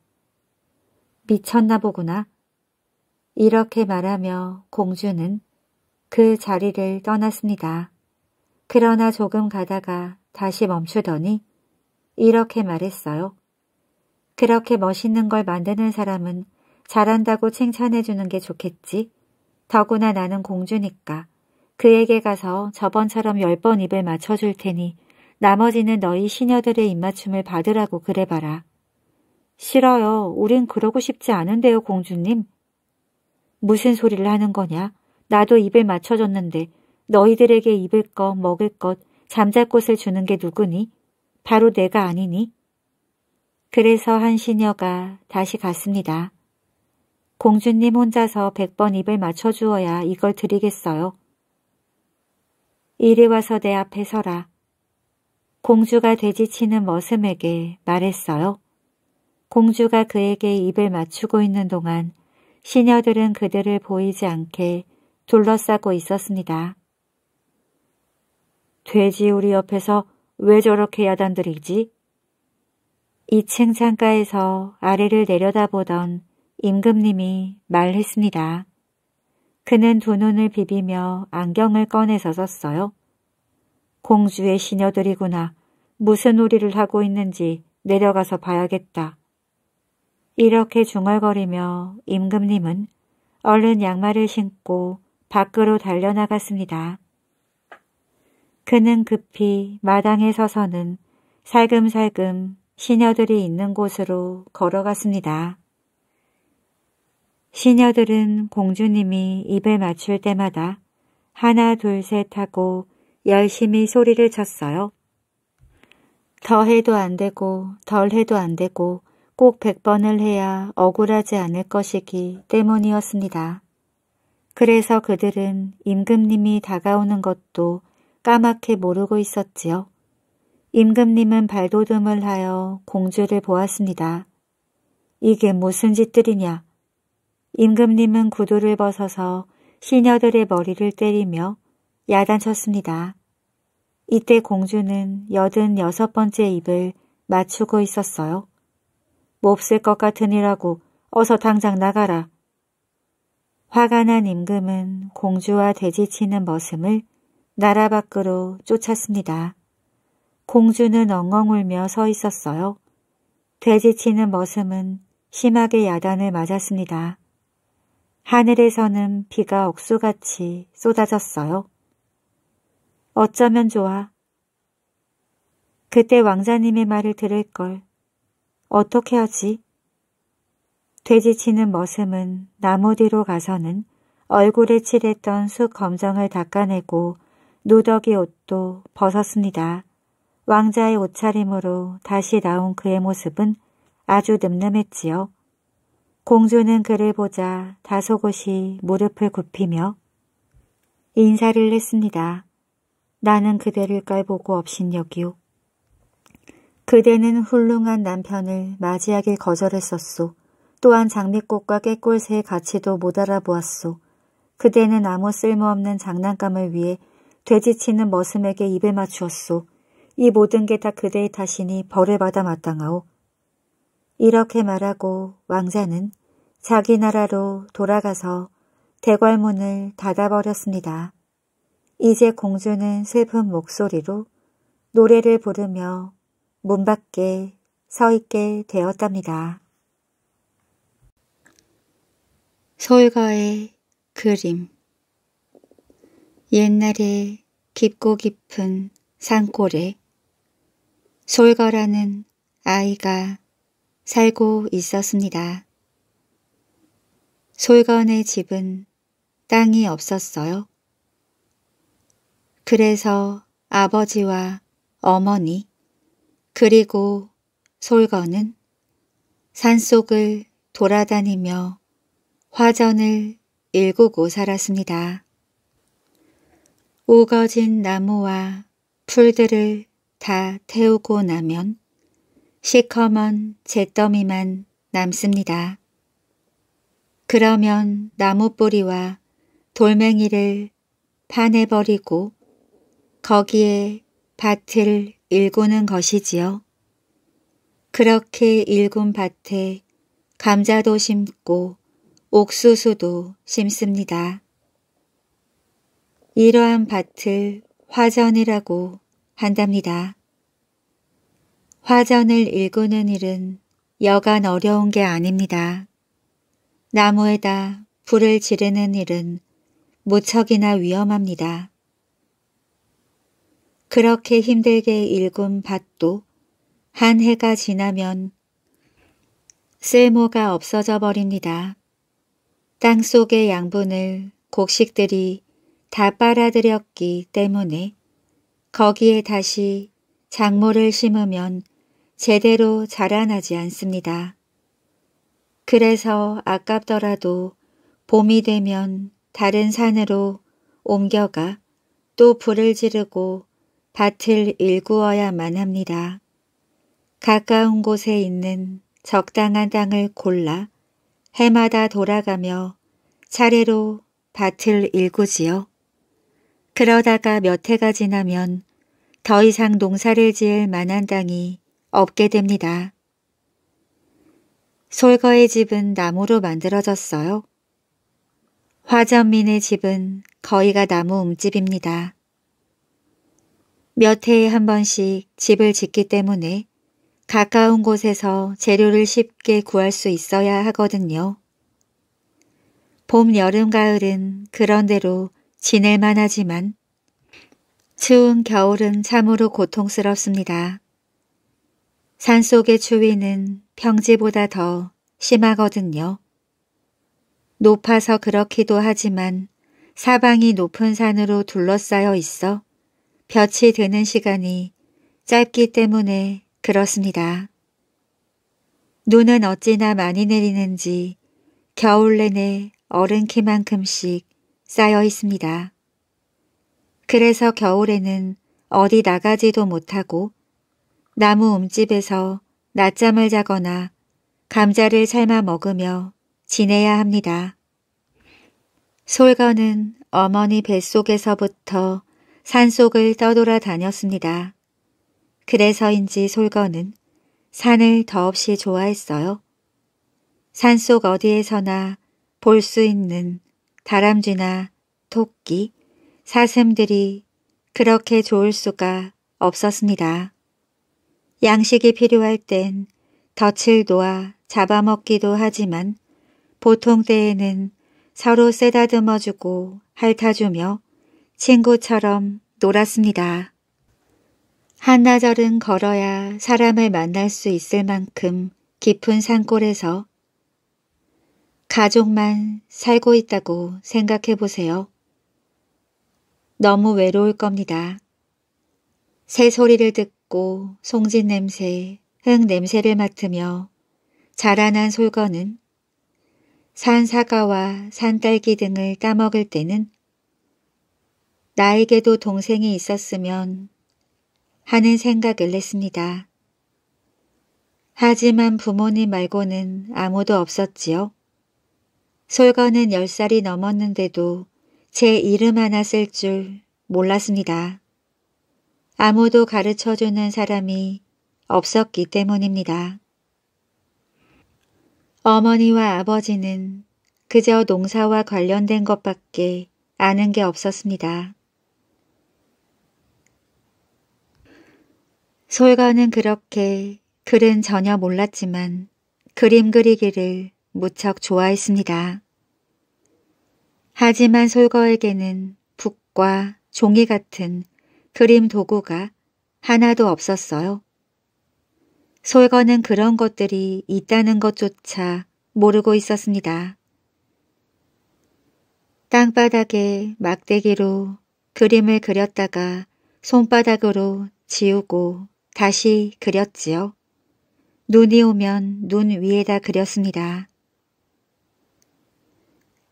미쳤나 보구나. 이렇게 말하며 공주는 그 자리를 떠났습니다. 그러나 조금 가다가 다시 멈추더니 이렇게 말했어요. 그렇게 멋있는 걸 만드는 사람은 잘한다고 칭찬해주는 게 좋겠지. 더구나 나는 공주니까. 그에게 가서 저번처럼 열 번 입을 맞춰줄 테니 나머지는 너희 시녀들의 입맞춤을 받으라고 그래봐라. 싫어요. 우린 그러고 싶지 않은데요, 공주님. 무슨 소리를 하는 거냐? 나도 입을 맞춰줬는데 너희들에게 입을 것, 먹을 것, 잠잘 곳을 주는 게 누구니? 바로 내가 아니니? 그래서 한 시녀가 다시 갔습니다. 공주님 혼자서 백 번 입을 맞춰주어야 이걸 드리겠어요. 이리 와서 내 앞에 서라. 공주가 돼지치는 머슴에게 말했어요. 공주가 그에게 입을 맞추고 있는 동안 시녀들은 그들을 보이지 않게 둘러싸고 있었습니다. 돼지 우리 옆에서 왜 저렇게 야단들이지? 2층 창가에서 아래를 내려다보던 임금님이 말했습니다. 그는 두 눈을 비비며 안경을 꺼내서 썼어요. 공주의 시녀들이구나. 무슨 놀이를 하고 있는지 내려가서 봐야겠다. 이렇게 중얼거리며 임금님은 얼른 양말을 신고 밖으로 달려나갔습니다. 그는 급히 마당에 서서는 살금살금 시녀들이 있는 곳으로 걸어갔습니다. 시녀들은 공주님이 입을 맞출 때마다 하나 둘 셋 하고 열심히 소리를 쳤어요. 더 해도 안 되고 덜 해도 안 되고 꼭 100번을 해야 억울하지 않을 것이기 때문이었습니다. 그래서 그들은 임금님이 다가오는 것도 까맣게 모르고 있었지요. 임금님은 발돋움을 하여 공주를 보았습니다. 이게 무슨 짓들이냐? 임금님은 구두를 벗어서 시녀들의 머리를 때리며 야단쳤습니다. 이때 공주는 여든 여섯 번째 입을 맞추고 있었어요. 몹쓸 것 같으니라고 어서 당장 나가라. 화가 난 임금은 공주와 돼지치는 머슴을 나라 밖으로 쫓았습니다. 공주는 엉엉 울며 서 있었어요. 돼지치는 머슴은 심하게 야단을 맞았습니다. 하늘에서는 비가 억수같이 쏟아졌어요. 어쩌면 좋아. 그때 왕자님의 말을 들을 걸. 어떻게 하지? 돼지치는 머슴은 나무 뒤로 가서는 얼굴에 칠했던 숯 검정을 닦아내고 누더기 옷도 벗었습니다. 왕자의 옷차림으로 다시 나온 그의 모습은 아주 늠름했지요. 공주는 그를 보자 다소곳이 무릎을 굽히며 인사를 했습니다. 나는 그대를 깔보고 없인 여기요. 그대는 훌륭한 남편을 맞이하길 거절했었소. 또한 장미꽃과 깨꿀새의 가치도 못 알아보았소. 그대는 아무 쓸모없는 장난감을 위해 돼지치는 머슴에게 입에 맞추었소. 이 모든 게 다 그대의 탓이니 벌을 받아 마땅하오. 이렇게 말하고 왕자는 자기 나라로 돌아가서 대궐문을 닫아버렸습니다. 이제 공주는 슬픈 목소리로 노래를 부르며 문 밖에 서 있게 되었답니다. 솔가의 그림 옛날에 깊고 깊은 산골에 솔가라는 아이가 살고 있었습니다. 솔건의 집은 땅이 없었어요. 그래서 아버지와 어머니 그리고 솔건은 산속을 돌아다니며 화전을 일구고 살았습니다. 우거진 나무와 풀들을 다 태우고 나면 시커먼 잿더미만 남습니다. 그러면 나무뿌리와 돌멩이를 파내버리고 거기에 밭을 일구는 것이지요. 그렇게 일군 밭에 감자도 심고 옥수수도 심습니다. 이러한 밭을 화전이라고 한답니다. 화전을 일구는 일은 여간 어려운 게 아닙니다. 나무에다 불을 지르는 일은 무척이나 위험합니다. 그렇게 힘들게 일군 밭도 한 해가 지나면 쓸모가 없어져 버립니다. 땅속의 양분을 곡식들이 다 빨아들였기 때문에 거기에 다시 작물을 심으면 제대로 자라나지 않습니다. 그래서 아깝더라도 봄이 되면 다른 산으로 옮겨가 또 불을 지르고 밭을 일구어야만 합니다. 가까운 곳에 있는 적당한 땅을 골라 해마다 돌아가며 차례로 밭을 일구지요. 그러다가 몇 해가 지나면 더 이상 농사를 지을 만한 땅이 없게 됩니다. 솔거의 집은 나무로 만들어졌어요. 화전민의 집은 거의가 나무 움집입니다. 몇 해에 한 번씩 집을 짓기 때문에 가까운 곳에서 재료를 쉽게 구할 수 있어야 하거든요. 봄, 여름, 가을은 그런대로 지낼만 하지만 추운 겨울은 참으로 고통스럽습니다. 산속의 추위는 평지보다 더 심하거든요. 높아서 그렇기도 하지만 사방이 높은 산으로 둘러싸여 있어 볕이 드는 시간이 짧기 때문에 그렇습니다. 눈은 어찌나 많이 내리는지 겨울 내내 어른키만큼씩 쌓여 있습니다. 그래서 겨울에는 어디 나가지도 못하고 나무 움집에서 낮잠을 자거나 감자를 삶아 먹으며 지내야 합니다. 솔건는 어머니 뱃속에서부터 산속을 떠돌아 다녔습니다. 그래서인지 솔거는 산을 더없이 좋아했어요. 산속 어디에서나 볼 수 있는 다람쥐나 토끼, 사슴들이 그렇게 좋을 수가 없었습니다. 양식이 필요할 땐 덫을 놓아 잡아먹기도 하지만 보통 때에는 서로 쓰다듬어주고 핥아주며 친구처럼 놀았습니다. 한나절은 걸어야 사람을 만날 수 있을 만큼 깊은 산골에서 가족만 살고 있다고 생각해 보세요. 너무 외로울 겁니다. 새소리를 듣고 덥고 송진 냄새, 흙 냄새를 맡으며 자라난 솔거는산 사과와 산 딸기 등을 따먹을 때는 나에게도 동생이 있었으면 하는 생각을 했습니다. 하지만 부모님 말고는 아무도 없었지요. 솔거는 10살이 넘었는데도 제 이름 하나 쓸 줄 몰랐습니다. 아무도 가르쳐주는 사람이 없었기 때문입니다. 어머니와 아버지는 그저 농사와 관련된 것밖에 아는 게 없었습니다. 솔가는 그렇게 글은 전혀 몰랐지만 그림 그리기를 무척 좋아했습니다. 하지만 솔거에게는 북과 종이 같은 그림 도구가 하나도 없었어요. 솔거는 그런 것들이 있다는 것조차 모르고 있었습니다. 땅바닥에 막대기로 그림을 그렸다가 손바닥으로 지우고 다시 그렸지요. 눈이 오면 눈 위에다 그렸습니다.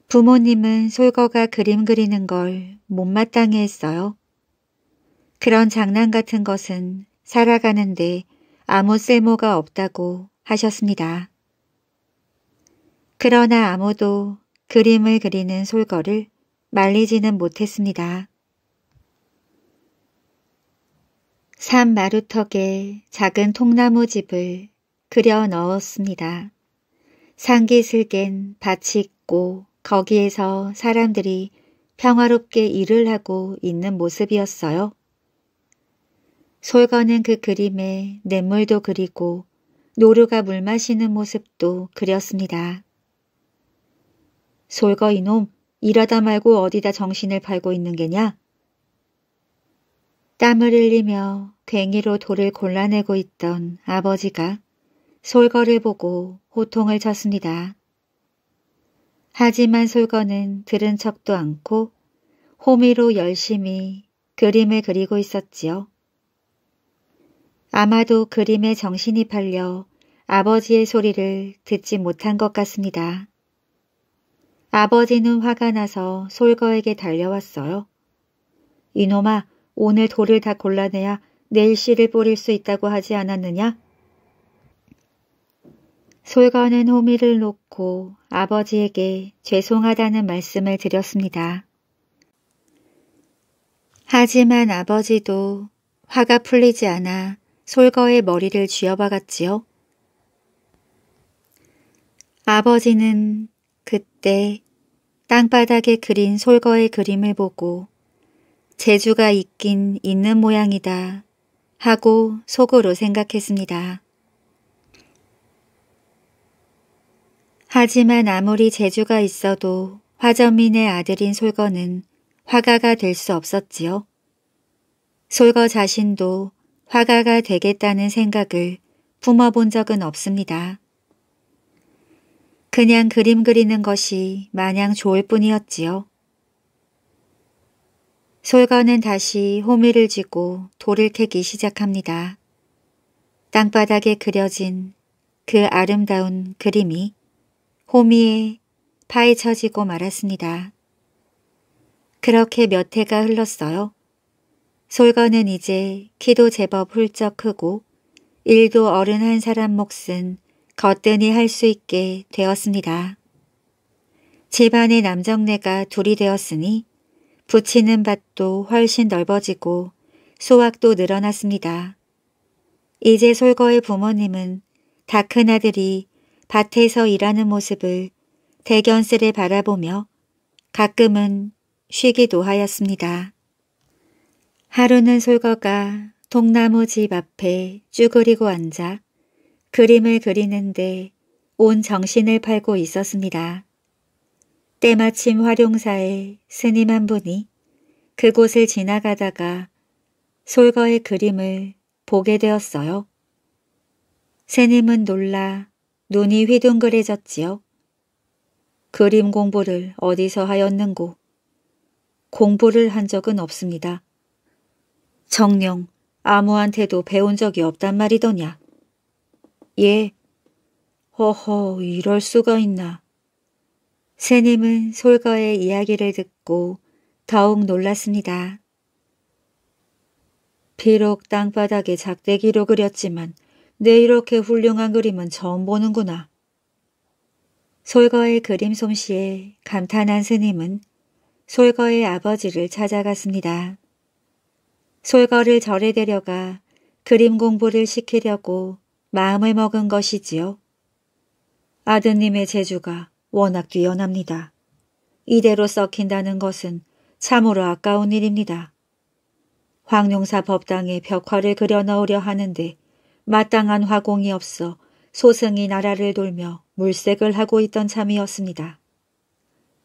부모님은 솔거가 그림 그리는 걸 못마땅해 했어요. 그런 장난 같은 것은 살아가는데 아무 쓸모가 없다고 하셨습니다. 그러나 아무도 그림을 그리는 솔거를 말리지는 못했습니다. 산 마루턱에 작은 통나무 집을 그려 넣었습니다. 산기슬겐 밭이 있고 거기에서 사람들이 평화롭게 일을 하고 있는 모습이었어요. 솔거는 그 그림에 냇물도 그리고 노루가 물 마시는 모습도 그렸습니다. 솔거 이놈 일하다 말고 어디다 정신을 팔고 있는 게냐? 땀을 흘리며 괭이로 돌을 골라내고 있던 아버지가 솔거를 보고 호통을 쳤습니다. 하지만 솔거는 들은 척도 않고 호미로 열심히 그림을 그리고 있었지요. 아마도 그림에 정신이 팔려 아버지의 소리를 듣지 못한 것 같습니다. 아버지는 화가 나서 솔거에게 달려왔어요. 이놈아, 오늘 돌을 다 골라내야 내일 씨를 뿌릴 수 있다고 하지 않았느냐? 솔거는 호미를 놓고 아버지에게 죄송하다는 말씀을 드렸습니다. 하지만 아버지도 화가 풀리지 않아 솔거의 머리를 쥐어박았지요. 아버지는 그때 땅바닥에 그린 솔거의 그림을 보고 재주가 있긴 있는 모양이다 하고 속으로 생각했습니다. 하지만 아무리 재주가 있어도 화전민의 아들인 솔거는 화가가 될 수 없었지요. 솔거 자신도 화가가 되겠다는 생각을 품어본 적은 없습니다. 그냥 그림 그리는 것이 마냥 좋을 뿐이었지요. 솔거는 다시 호미를 쥐고 돌을 캐기 시작합니다. 땅바닥에 그려진 그 아름다운 그림이 호미에 파헤쳐지고 말았습니다. 그렇게 몇 해가 흘렀어요. 솔거는 이제 키도 제법 훌쩍 크고 일도 어른 한 사람 몫은 거뜬히 할 수 있게 되었습니다. 집안의 남정네가 둘이 되었으니 붙이는 밭도 훨씬 넓어지고 소확도 늘어났습니다. 이제 솔거의 부모님은 다 큰 아들이 밭에서 일하는 모습을 대견스레 바라보며 가끔은 쉬기도 하였습니다. 하루는 솔거가 동나무집 앞에 쭈그리고 앉아 그림을 그리는데 온 정신을 팔고 있었습니다. 때마침 활용사의 스님 한 분이 그곳을 지나가다가 솔거의 그림을 보게 되었어요. 스님은 놀라 눈이 휘둥그레졌지요. 그림 공부를 어디서 하였는고 공부를 한 적은 없습니다. 정녕 아무한테도 배운 적이 없단 말이더냐. 예. 허허 이럴 수가 있나. 새님은 솔거의 이야기를 듣고 더욱 놀랐습니다. 비록 땅바닥에 작대기로 그렸지만 내 이렇게 훌륭한 그림은 처음 보는구나. 솔거의 그림 솜씨에 감탄한 스님은 솔거의 아버지를 찾아갔습니다. 솔거를 절에 데려가 그림 공부를 시키려고 마음을 먹은 것이지요. 아드님의 재주가 워낙 뛰어납니다. 이대로 썩힌다는 것은 참으로 아까운 일입니다. 황룡사 법당에 벽화를 그려넣으려 하는데 마땅한 화공이 없어 소승이 나라를 돌며 물색을 하고 있던 참이었습니다.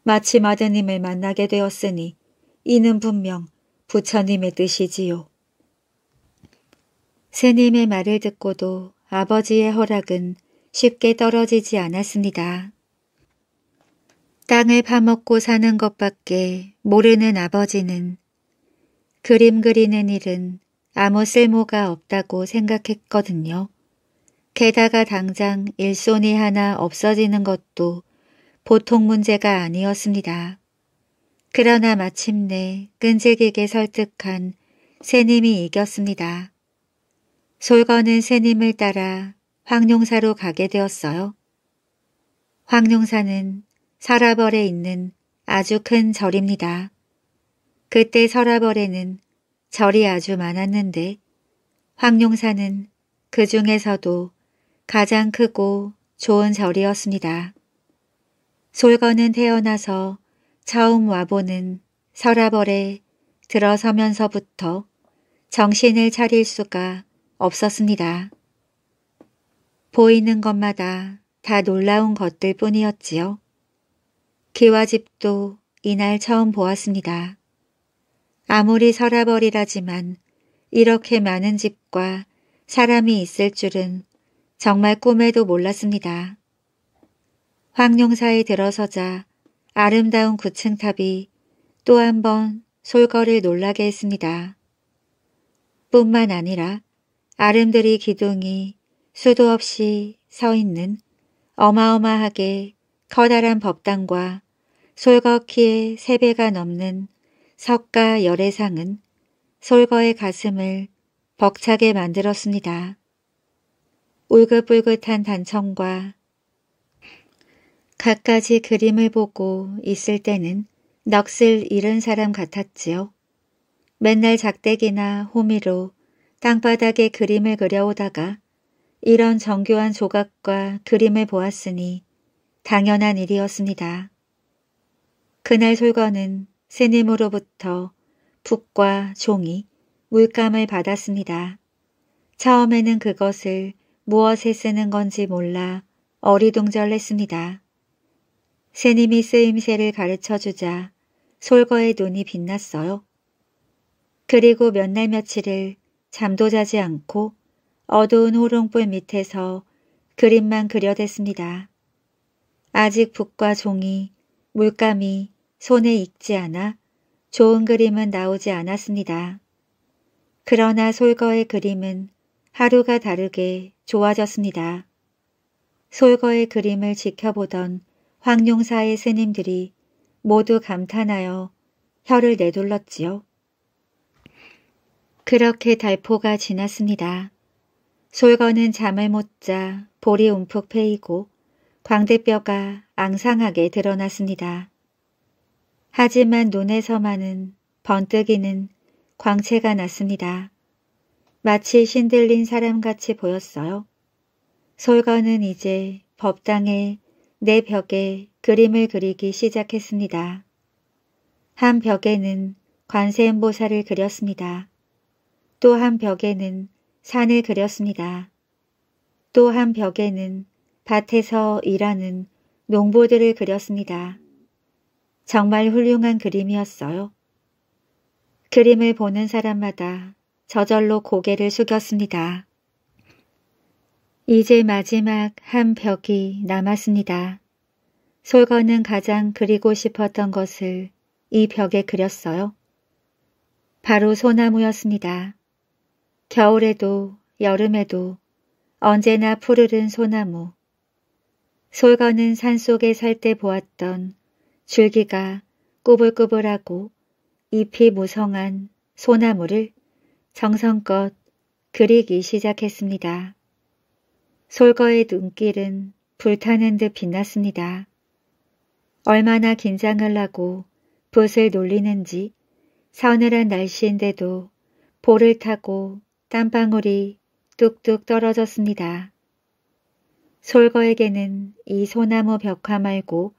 마침 아드님을 만나게 되었으니 이는 분명 부처님의 뜻이지요. 스님의 말을 듣고도 아버지의 허락은 쉽게 떨어지지 않았습니다. 땅을 파먹고 사는 것밖에 모르는 아버지는 그림 그리는 일은 아무 쓸모가 없다고 생각했거든요. 게다가 당장 일손이 하나 없어지는 것도 보통 문제가 아니었습니다. 그러나 마침내 끈질기게 설득한 새님이 이겼습니다. 솔거는 새님을 따라 황룡사로 가게 되었어요. 황룡사는 서아벌에 있는 아주 큰 절입니다. 그때 서아벌에는 절이 아주 많았는데 황룡사는 그 중에서도 가장 크고 좋은 절이었습니다. 솔거는 태어나서 처음 와보는 서라벌에 들어서면서부터 정신을 차릴 수가 없었습니다. 보이는 것마다 다 놀라운 것들 뿐이었지요. 기와집도 이날 처음 보았습니다. 아무리 서라벌이라지만 이렇게 많은 집과 사람이 있을 줄은 정말 꿈에도 몰랐습니다. 황룡사에 들어서자 아름다운 구층탑이 또 한 번 솔거를 놀라게 했습니다. 뿐만 아니라 아름드리 기둥이 수도 없이 서 있는 어마어마하게 커다란 법당과 솔거키의 세배가 넘는 석가 열애상은 솔거의 가슴을 벅차게 만들었습니다. 울긋불긋한 단청과 갖가지 그림을 보고 있을 때는 넋을 잃은 사람 같았지요. 맨날 작대기나 호미로 땅바닥에 그림을 그려오다가 이런 정교한 조각과 그림을 보았으니 당연한 일이었습니다. 그날 솔거는 스님으로부터 북과 종이 물감을 받았습니다. 처음에는 그것을 무엇에 쓰는 건지 몰라 어리둥절했습니다. 스님이 쓰임새를 가르쳐주자 솔거의 눈이 빛났어요. 그리고 몇 날 며칠을 잠도 자지 않고 어두운 호롱불 밑에서 그림만 그려댔습니다. 아직 붓과 종이, 물감이 손에 익지 않아 좋은 그림은 나오지 않았습니다. 그러나 솔거의 그림은 하루가 다르게 좋아졌습니다. 솔거의 그림을 지켜보던 황룡사의 스님들이 모두 감탄하여 혀를 내둘렀지요. 그렇게 달포가 지났습니다. 솔거는 잠을 못자 볼이 움푹 패이고 광대뼈가 앙상하게 드러났습니다. 하지만 눈에서만은 번뜩이는 광채가 났습니다. 마치 신들린 사람같이 보였어요. 솔거는 이제 법당에 내 벽에 그림을 그리기 시작했습니다. 한 벽에는 관세음보살을 그렸습니다. 또 한 벽에는 산을 그렸습니다. 또 한 벽에는 밭에서 일하는 농부들을 그렸습니다. 정말 훌륭한 그림이었어요. 그림을 보는 사람마다 저절로 고개를 숙였습니다. 이제 마지막 한 벽이 남았습니다. 솔거는 가장 그리고 싶었던 것을 이 벽에 그렸어요. 바로 소나무였습니다. 겨울에도 여름에도 언제나 푸르른 소나무. 솔거는 산속에 살 때 보았던 줄기가 꾸불꾸불하고 잎이 무성한 소나무를 정성껏 그리기 시작했습니다. 솔거의 눈길은 불타는 듯 빛났습니다. 얼마나 긴장을 하고 붓을 놀리는지 서늘한 날씨인데도 볼을 타고 땀방울이 뚝뚝 떨어졌습니다. 솔거에게는 이 소나무 벽화 말고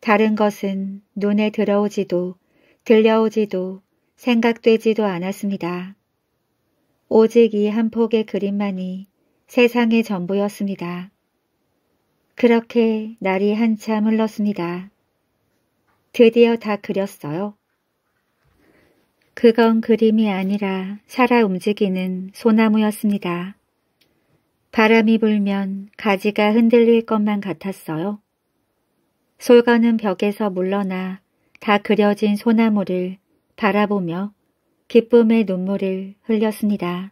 다른 것은 눈에 들어오지도 들려오지도 생각되지도 않았습니다. 오직 이 한 폭의 그림만이 세상의 전부였습니다. 그렇게 날이 한참 흘렀습니다. 드디어 다 그렸어요. 그건 그림이 아니라 살아 움직이는 소나무였습니다. 바람이 불면 가지가 흔들릴 것만 같았어요. 솔가는 벽에서 물러나 다 그려진 소나무를 바라보며 기쁨의 눈물을 흘렸습니다.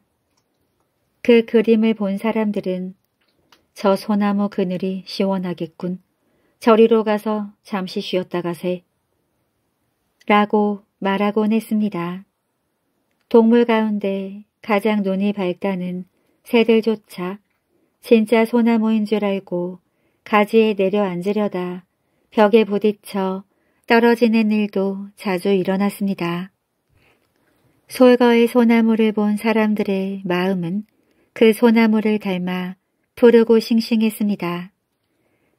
그 그림을 본 사람들은 저 소나무 그늘이 시원하겠군. 저리로 가서 잠시 쉬었다 가세. 라고 말하곤 했습니다. 동물 가운데 가장 눈이 밝다는 새들조차 진짜 소나무인 줄 알고 가지에 내려앉으려다 벽에 부딪혀 떨어지는 일도 자주 일어났습니다. 솔거의 소나무를 본 사람들의 마음은 그 소나무를 닮아 푸르고 싱싱했습니다.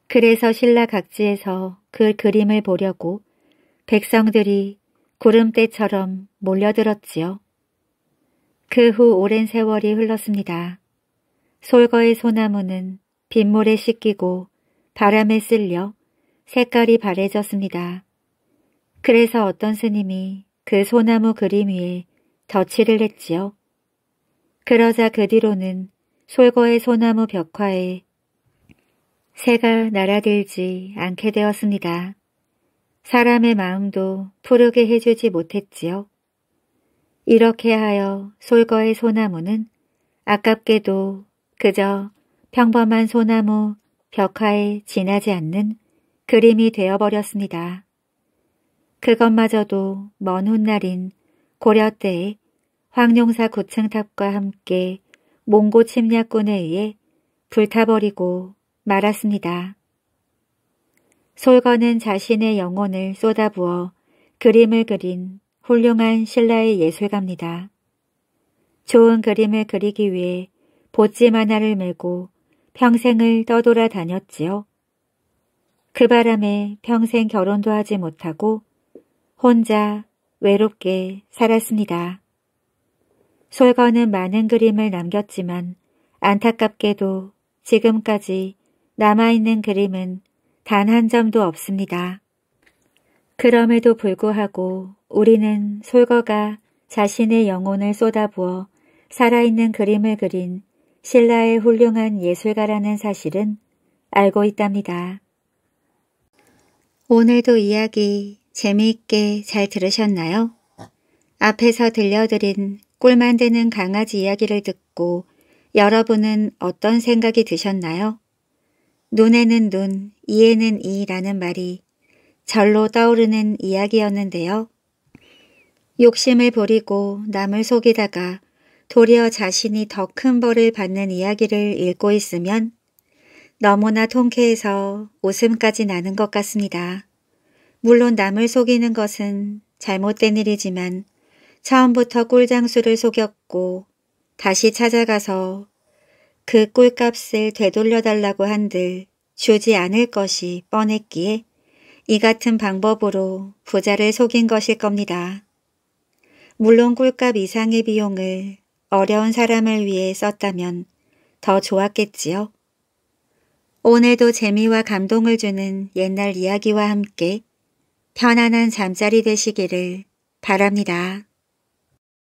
그래서 신라 각지에서 그 그림을 보려고 백성들이 구름대처럼 몰려들었지요. 그 후 오랜 세월이 흘렀습니다. 솔거의 소나무는 빗물에 씻기고 바람에 쓸려 색깔이 바래졌습니다. 그래서 어떤 스님이 그 소나무 그림 위에 덧칠을 했지요. 그러자 그 뒤로는 솔거의 소나무 벽화에 새가 날아들지 않게 되었습니다. 사람의 마음도 푸르게 해주지 못했지요. 이렇게 하여 솔거의 소나무는 아깝게도 그저 평범한 소나무 벽화에 지나지 않는 그림이 되어버렸습니다. 그것마저도 먼 훗날인 고려 때에 황룡사 구층탑과 함께 몽고 침략군에 의해 불타버리고 말았습니다. 솔건은 자신의 영혼을 쏟아부어 그림을 그린 훌륭한 신라의 예술가입니다. 좋은 그림을 그리기 위해 보찜 하나를 메고 평생을 떠돌아 다녔지요. 그 바람에 평생 결혼도 하지 못하고 혼자 외롭게 살았습니다. 솔거는 많은 그림을 남겼지만 안타깝게도 지금까지 남아있는 그림은 단 한 점도 없습니다. 그럼에도 불구하고 우리는 솔거가 자신의 영혼을 쏟아부어 살아있는 그림을 그린 신라의 훌륭한 예술가라는 사실은 알고 있답니다. 오늘도 이야기 재미있게 잘 들으셨나요? 앞에서 들려드린 꿀만 되는 강아지 이야기를 듣고 여러분은 어떤 생각이 드셨나요? 눈에는 눈, 이에는 이라는 말이 절로 떠오르는 이야기였는데요. 욕심을 부리고 남을 속이다가 도리어 자신이 더 큰 벌을 받는 이야기를 읽고 있으면 너무나 통쾌해서 웃음까지 나는 것 같습니다. 물론 남을 속이는 것은 잘못된 일이지만 처음부터 꿀장수를 속였고 다시 찾아가서 그 꿀값을 되돌려달라고 한들 주지 않을 것이 뻔했기에 이 같은 방법으로 부자를 속인 것일 겁니다. 물론 꿀값 이상의 비용을 어려운 사람을 위해 썼다면 더 좋았겠지요. 오늘도 재미와 감동을 주는 옛날 이야기와 함께 편안한 잠자리 되시기를 바랍니다.